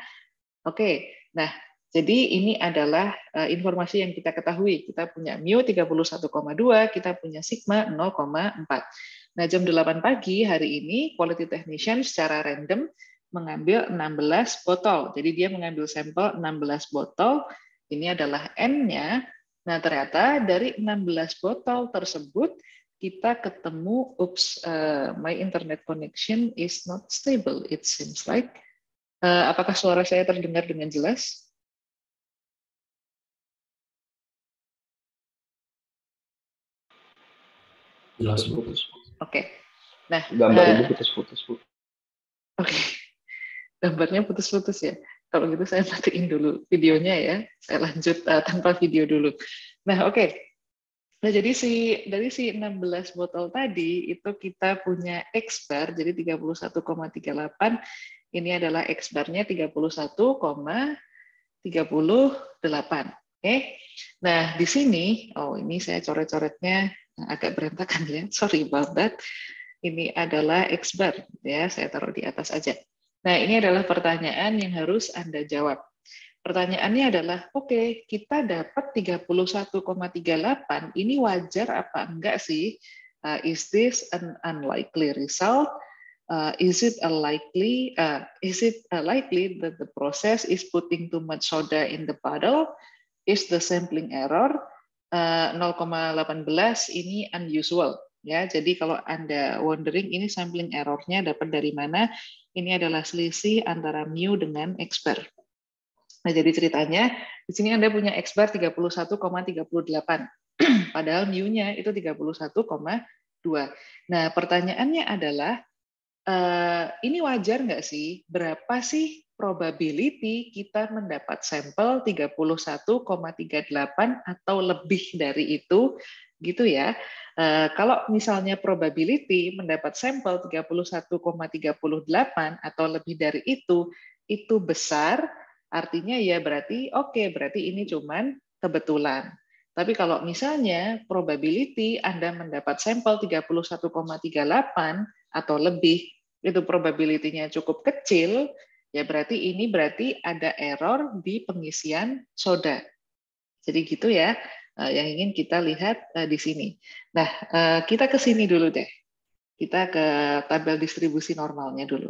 Speaker 1: Oke, okay. nah jadi ini adalah eh, informasi yang kita ketahui. Kita punya mu 31,2, kita punya sigma 0,4. Nah jam 8 pagi hari ini quality technician secara random mengambil 16 botol. Jadi dia mengambil sampel 16 botol, ini adalah N-nya. Nah, ternyata dari 16 botol tersebut kita ketemu oops uh, my internet connection is not stable it seems like. Uh, apakah suara saya
Speaker 3: terdengar dengan jelas? Jelas, putus. Oke. Okay. Nah, gambar uh, ini
Speaker 1: putus-putus, Oke. Okay gambarnya putus-putus ya. Kalau gitu saya matiin dulu videonya ya. Saya lanjut uh, tanpa video dulu. Nah, oke. Okay. Nah, jadi si dari si 16 botol tadi itu kita punya X bar jadi 31,38 ini adalah X bar-nya 31,38. Oke. Okay. Nah, di sini oh ini saya coret-coretnya eh, agak berantakan ya. Sorry about Ini adalah X bar ya, saya taruh di atas aja. Nah, ini adalah pertanyaan yang harus Anda jawab. Pertanyaannya adalah, oke, okay, kita dapat 31,38, ini wajar apa enggak sih? Uh, is this an unlikely result? Uh, is it a likely? Uh, is it a uh, likely that the process is putting too much soda in the bottle? Is the sampling error? Uh, 0,18 ini unusual ya. Jadi kalau Anda wondering ini sampling errornya dapat dari mana? Ini adalah selisih antara mu dengan expert. Nah, jadi ceritanya di sini Anda punya expert 31,38. Padahal mu-nya itu 31,2. Nah, pertanyaannya adalah eh, ini wajar nggak sih? Berapa sih probability kita mendapat sampel 31,38 atau lebih dari itu gitu ya. Eh, kalau misalnya probability mendapat sampel 31,38 atau lebih dari itu, itu besar, artinya ya berarti oke, okay, berarti ini cuman kebetulan. Tapi kalau misalnya probability Anda mendapat sampel 31,38 atau lebih, itu probability-nya cukup kecil, ya berarti ini berarti ada error di pengisian soda. Jadi gitu ya. Eh, yang ingin kita lihat eh, di sini. Nah, eh, kita ke sini dulu deh. Kita ke tabel distribusi normalnya dulu.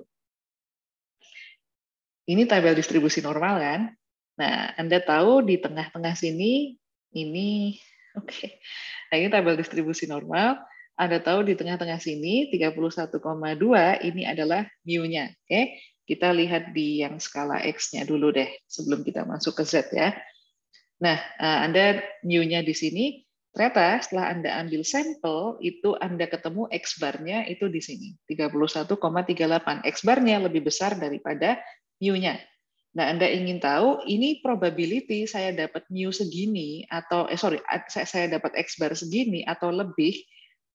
Speaker 1: Ini tabel distribusi normal kan? Nah, Anda tahu di tengah-tengah sini ini oke. Okay. Nah, ini tabel distribusi normal. Anda tahu di tengah-tengah sini 31,2 ini adalah mu-nya, oke? Okay? Kita lihat di yang skala x-nya dulu deh sebelum kita masuk ke z ya. Nah, eh, Anda new-nya di sini, ternyata setelah Anda ambil sampel, itu Anda ketemu X-bar-nya itu di sini, 31,38. X-bar-nya lebih besar daripada new-nya. Nah, Anda ingin tahu ini probability saya dapat new segini atau eh sorry, saya, saya dapat X bar segini atau lebih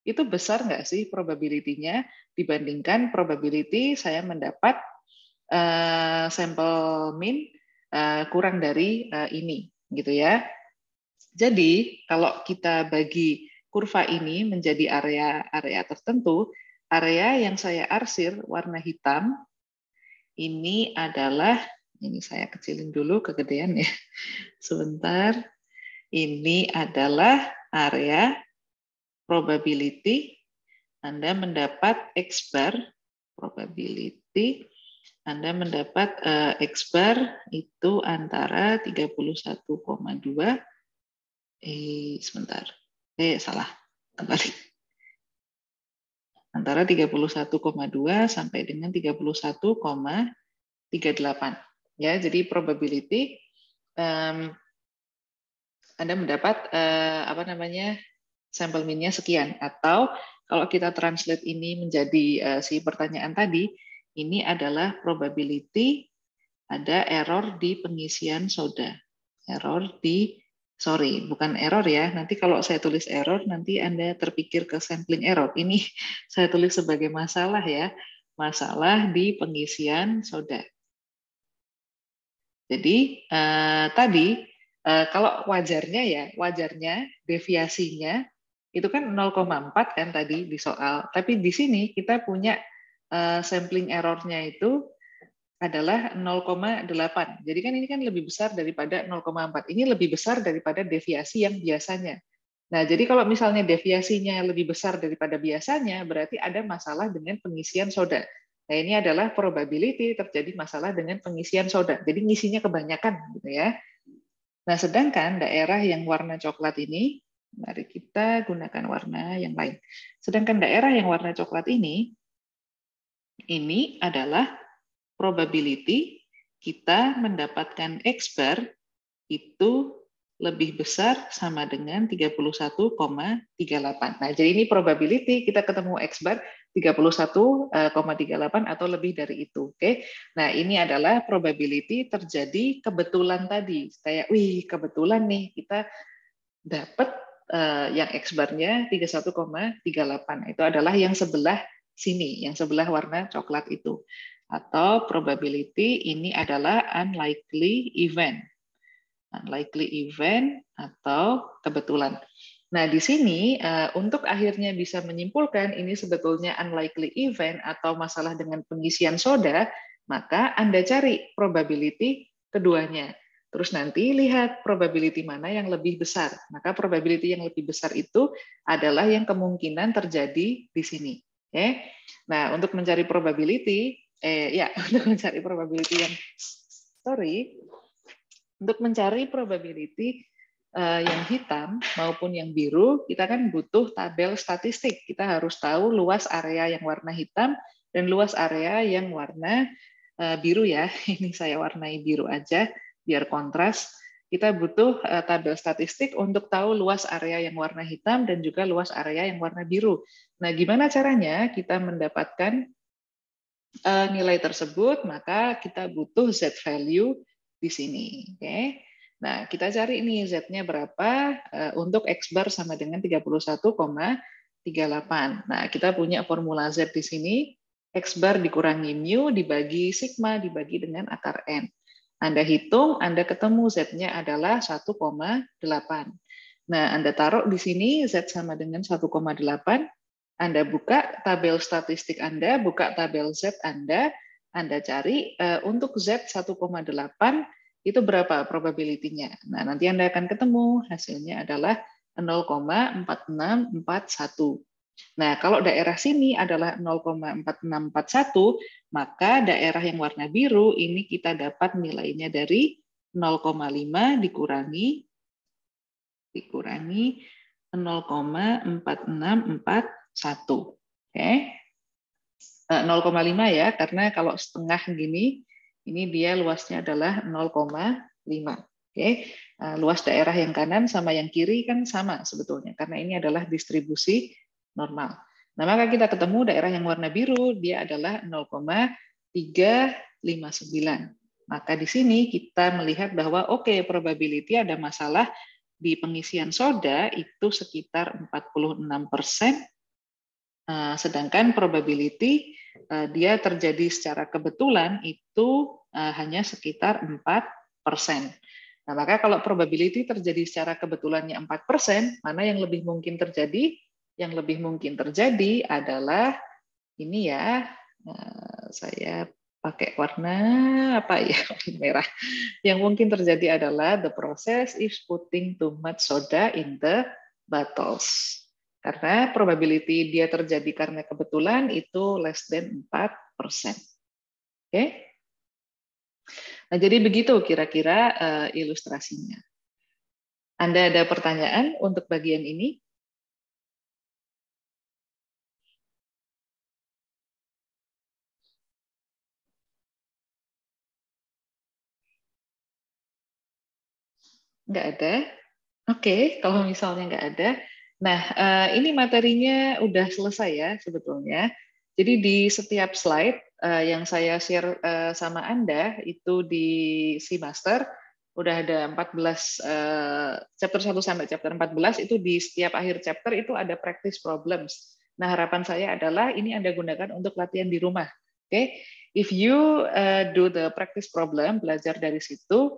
Speaker 1: itu besar nggak sih probability-nya dibandingkan probability saya mendapat uh, sampel min uh, kurang dari uh, ini gitu ya. Jadi kalau kita bagi kurva ini menjadi area-area tertentu, area yang saya arsir warna hitam ini adalah ini saya kecilin dulu kegedean ya. Sebentar. Ini adalah area probability Anda mendapat X bar probability anda mendapat uh, eh, X-bar itu antara 31,2 eh sebentar. Eh salah. Kembali. Antara 31,2 sampai dengan 31,38. Ya, jadi probability um, Anda mendapat uh, apa namanya? sampel minnya sekian atau kalau kita translate ini menjadi uh, si pertanyaan tadi, ini adalah probability ada error di pengisian soda. Error di, sorry, bukan error ya. Nanti kalau saya tulis error, nanti Anda terpikir ke sampling error. Ini saya tulis sebagai masalah ya. Masalah di pengisian soda. Jadi eh, tadi eh, kalau wajarnya ya, wajarnya deviasinya itu kan 0,4 kan tadi di soal. Tapi di sini kita punya Eh, sampling errornya itu adalah 0,8. Jadi kan ini kan lebih besar daripada 0,4. Ini lebih besar daripada deviasi yang biasanya. Nah, jadi kalau misalnya deviasinya lebih besar daripada biasanya, berarti ada masalah dengan pengisian soda. Nah, ini adalah probability terjadi masalah dengan pengisian soda. Jadi ngisinya kebanyakan gitu ya. Nah, sedangkan daerah yang warna coklat ini, mari kita gunakan warna yang lain. Sedangkan daerah yang warna coklat ini ini adalah probability kita mendapatkan expert itu lebih besar sama dengan 31,38. Nah, jadi ini probability kita ketemu X bar 31,38 atau lebih dari itu. Oke. Nah, ini adalah probability terjadi kebetulan tadi. Saya, wih, kebetulan nih kita dapat uh, eh, yang X bar-nya 31,38. Itu adalah yang sebelah sini, yang sebelah warna coklat itu. Atau probability ini adalah unlikely event. Unlikely event atau kebetulan. Nah, di sini eh, untuk akhirnya bisa menyimpulkan ini sebetulnya unlikely event atau masalah dengan pengisian soda, maka Anda cari probability keduanya. Terus nanti lihat probability mana yang lebih besar. Maka probability yang lebih besar itu adalah yang kemungkinan terjadi di sini. Okay? Eh, nah, untuk mencari probability, eh, ya, untuk mencari probability yang, sorry, untuk mencari probability eh, yang hitam maupun yang biru, kita kan butuh tabel statistik. Kita harus tahu luas area yang warna hitam dan luas area yang warna eh, biru ya. Ini saya warnai biru aja biar kontras kita butuh eh, tabel statistik untuk tahu luas area yang warna hitam dan juga luas area yang warna biru. Nah, gimana caranya kita mendapatkan eh, nilai tersebut? Maka kita butuh z value di sini, oke? Nah, kita cari nih z-nya berapa eh, untuk x bar sama dengan 31,38. Nah, kita punya formula z di sini, x bar dikurangi mu dibagi sigma dibagi dengan akar n. Anda hitung, Anda ketemu Z-nya adalah 1,8. Nah, Anda taruh di sini Z sama dengan 1,8. Anda buka tabel statistik Anda, buka tabel Z Anda, Anda cari eh, untuk Z 1,8 itu berapa probability-nya. Nah, nanti Anda akan ketemu hasilnya adalah 0,4641. Nah, kalau daerah sini adalah 0,4641, maka daerah yang warna biru ini kita dapat nilainya dari 0,5 dikurangi dikurangi 0,4641. Oke. 0,5 eh, ya, karena kalau setengah gini, ini dia luasnya adalah 0,5. Oke. Eh, luas daerah yang kanan sama yang kiri kan sama sebetulnya, karena ini adalah distribusi normal. Nah, maka kita ketemu daerah yang warna biru, dia adalah 0,359. Maka di sini kita melihat bahwa oke, okay, probability ada masalah di pengisian soda itu sekitar 46 persen, eh, sedangkan probability eh, dia terjadi secara kebetulan itu eh, hanya sekitar 4 persen. Nah, maka kalau probability terjadi secara kebetulannya 4 persen, mana yang lebih mungkin terjadi? Yang lebih mungkin terjadi adalah ini ya, eh, saya pakai warna apa ya merah. Yang mungkin terjadi adalah the process is putting too much soda in the bottles. Karena probability dia terjadi karena kebetulan itu less than 4%. Oke. Okay? Nah, jadi begitu kira-kira uh, ilustrasinya. Anda ada pertanyaan untuk bagian ini? Nggak ada. Oke, okay, kalau hmm. misalnya nggak ada. Nah, eh, ini materinya udah selesai ya sebetulnya. Jadi di setiap slide eh, yang saya share eh, sama Anda itu di C Master udah ada 14 uh, chapter 1 sampai chapter 14 itu di setiap akhir chapter itu ada practice problems. Nah, harapan saya adalah ini Anda gunakan untuk latihan di rumah. Oke. Okay? If you do the practice problem, belajar dari situ,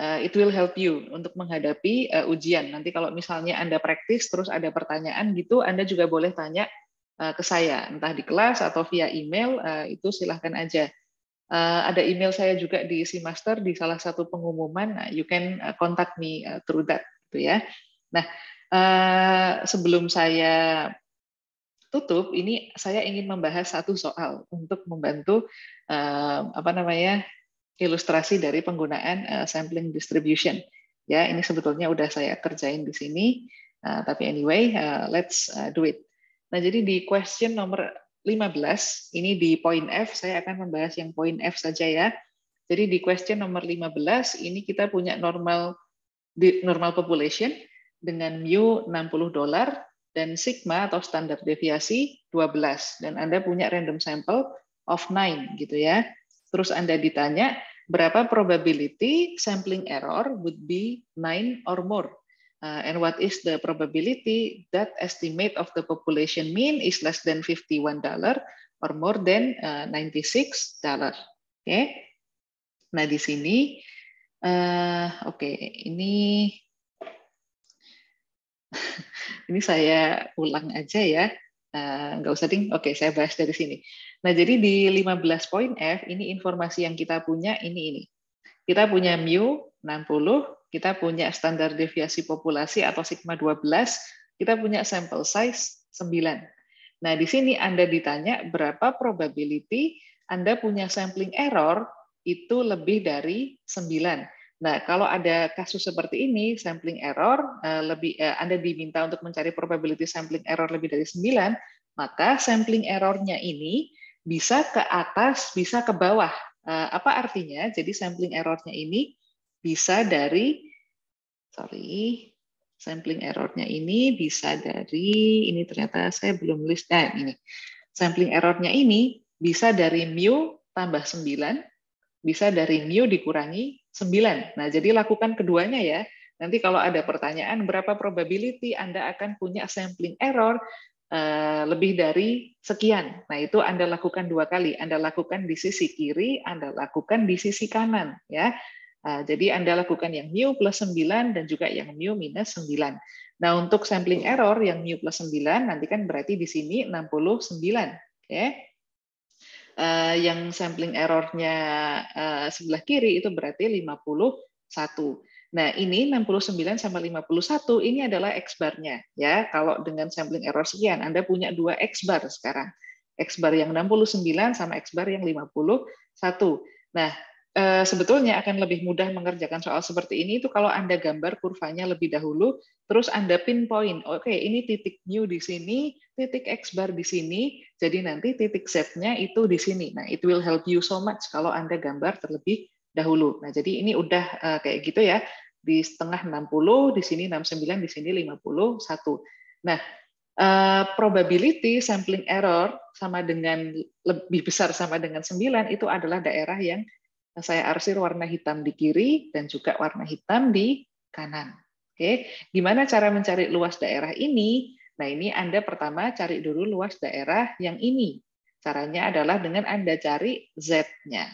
Speaker 1: Eh, it will help you untuk menghadapi uh, ujian. Nanti kalau misalnya Anda praktis terus ada pertanyaan gitu, Anda juga boleh tanya uh, ke saya, entah di kelas atau via email, uh, itu silahkan aja. Uh, ada email saya juga di si master di salah satu pengumuman, uh, you can contact me uh, through that, gitu ya. Nah, uh, sebelum saya tutup, ini saya ingin membahas satu soal untuk membantu uh, apa namanya ilustrasi dari penggunaan uh, sampling distribution. Ya, ini sebetulnya udah saya kerjain di sini, uh, tapi anyway, uh, let's uh, do it. Nah, jadi di question nomor 15, ini di point F, saya akan membahas yang point F saja ya. Jadi di question nomor 15, ini kita punya normal normal population dengan mu 60 dolar dan sigma atau standar deviasi 12 dan Anda punya random sample of 9 gitu ya. Terus Anda ditanya berapa probability sampling error would be 9 or more. Uh, and what is the probability that estimate of the population mean is less than $51 or more than uh, $96. Oke. Okay. Nah, di sini uh, oke, okay, ini ini saya ulang aja ya. Uh, nggak usah ding. Oke, okay, saya bahas dari sini. Nah, jadi di 15 poin F, ini informasi yang kita punya ini ini. Kita punya mu 60, kita punya standar deviasi populasi atau sigma 12, kita punya sample size 9. Nah, di sini Anda ditanya berapa probability Anda punya sampling error itu lebih dari 9. Nah, kalau ada kasus seperti ini, sampling error eh, lebih eh, Anda diminta untuk mencari probability sampling error lebih dari 9, maka sampling errornya ini bisa ke atas, bisa ke bawah. Eh, apa artinya? Jadi sampling errornya ini bisa dari, sorry, sampling errornya ini bisa dari, ini ternyata saya belum list, nah ini, sampling errornya ini bisa dari mu tambah 9, bisa dari mu dikurangi 9. Nah, jadi lakukan keduanya ya. Nanti kalau ada pertanyaan berapa probability Anda akan punya sampling error, Eh, lebih dari sekian. Nah, itu Anda lakukan dua kali. Anda lakukan di sisi kiri, Anda lakukan di sisi kanan. ya. Eh, jadi Anda lakukan yang mu plus 9 dan juga yang mu minus 9. Nah, untuk sampling error yang mu plus 9, nanti kan berarti di sini 69. Okay. Ya. Eh, yang sampling errornya sebelah kiri itu berarti 51. Nah, ini 69 sama 51 ini adalah X bar-nya ya. Kalau dengan sampling error sekian, Anda punya dua X bar sekarang. X bar yang 69 sama X bar yang 51. Nah, eh, sebetulnya akan lebih mudah mengerjakan soal seperti ini itu kalau Anda gambar kurvanya lebih dahulu, terus Anda pinpoint, oke okay, ini titik new di sini, titik X bar di sini, jadi nanti titik Z-nya itu di sini. Nah, it will help you so much kalau Anda gambar terlebih dahulu. Nah, jadi ini udah uh, kayak gitu ya. Di setengah 60, di sini 69, di sini 51. Nah, uh, probability sampling error sama dengan lebih besar sama dengan 9 itu adalah daerah yang saya arsir warna hitam di kiri dan juga warna hitam di kanan. Oke, gimana cara mencari luas daerah ini? Nah, ini Anda pertama cari dulu luas daerah yang ini. Caranya adalah dengan Anda cari Z-nya.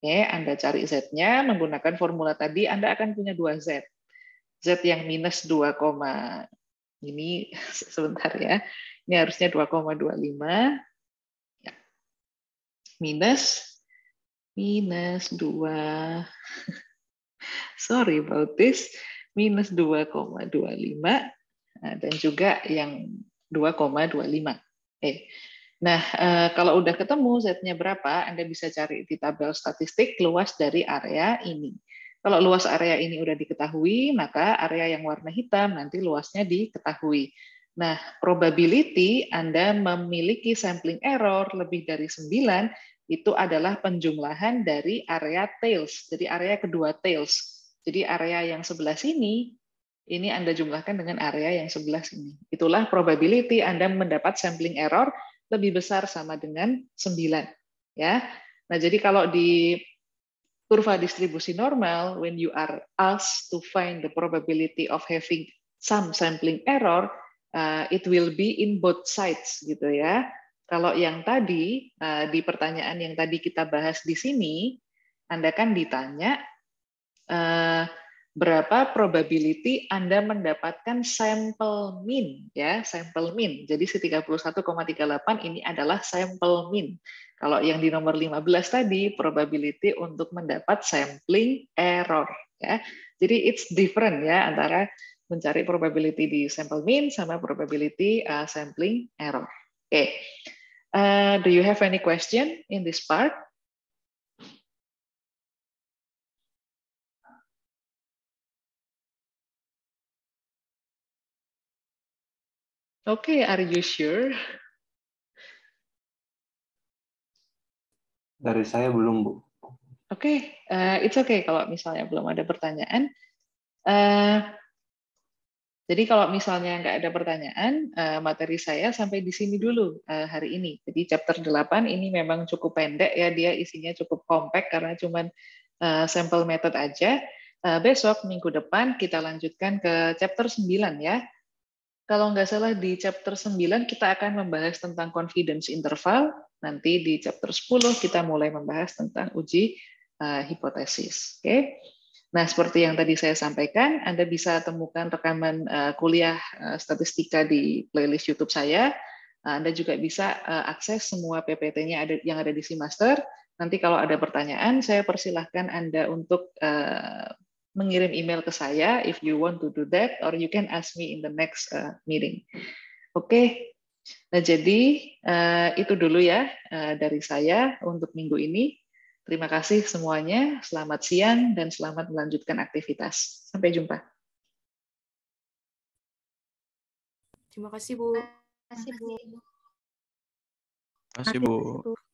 Speaker 1: Oke, Anda cari Z-nya menggunakan formula tadi, Anda akan punya 2Z. Z yang minus 2, ini sebentar ya. Ini harusnya 2,25. Ya. Minus minus 2. Sorry about this. Minus 2,25 nah, dan juga yang 2,25. Eh, Nah, eh, kalau udah ketemu Z-nya berapa, Anda bisa cari di tabel statistik luas dari area ini. Kalau luas area ini udah diketahui, maka area yang warna hitam nanti luasnya diketahui. Nah, probability Anda memiliki sampling error lebih dari 9 itu adalah penjumlahan dari area tails, jadi area kedua tails. Jadi area yang sebelah sini ini Anda jumlahkan dengan area yang sebelah sini. Itulah probability Anda mendapat sampling error lebih besar sama dengan 9 ya. Nah, jadi kalau di kurva distribusi normal when you are asked to find the probability of having some sampling error, uh, it will be in both sides gitu ya. Kalau yang tadi uh, di pertanyaan yang tadi kita bahas di sini, Anda kan ditanya uh, berapa probability Anda mendapatkan sampel mean? ya, sampel mean. Jadi si 31,38 ini adalah sampel mean. Kalau yang di nomor 15 tadi probability untuk mendapat sampling error ya. Jadi it's different ya antara mencari probability di sampel mean sama probability uh, sampling error. Oke. Okay. Uh, do you have any question in this part?
Speaker 3: Okay, are you sure?
Speaker 2: Dari saya belum, Bu. Oke,
Speaker 1: okay. uh, it's okay kalau misalnya belum ada pertanyaan. Uh, jadi kalau misalnya nggak ada pertanyaan, uh, materi saya sampai di sini dulu uh, hari ini. Jadi chapter 8 ini memang cukup pendek ya, dia isinya cukup kompak karena cuman uh, sampel method aja. Uh, besok minggu depan kita lanjutkan ke chapter 9 ya kalau nggak salah di chapter 9 kita akan membahas tentang confidence interval, nanti di chapter 10 kita mulai membahas tentang uji uh, hipotesis. Oke. Okay? Nah, seperti yang tadi saya sampaikan, Anda bisa temukan rekaman eh, kuliah eh, statistika di playlist YouTube saya. Anda juga bisa akses semua PPT-nya yang ada di Simaster. Nanti kalau ada pertanyaan, saya persilahkan Anda untuk mengirim email ke saya if you want to do that or you can ask me in the next uh, meeting. Oke. Okay. Nah, jadi uh, itu dulu ya uh, dari saya untuk minggu ini. Terima kasih semuanya. Selamat siang dan selamat melanjutkan aktivitas. Sampai jumpa.
Speaker 3: Terima kasih, Bu. Terima kasih, Bu. Terima kasih, Bu.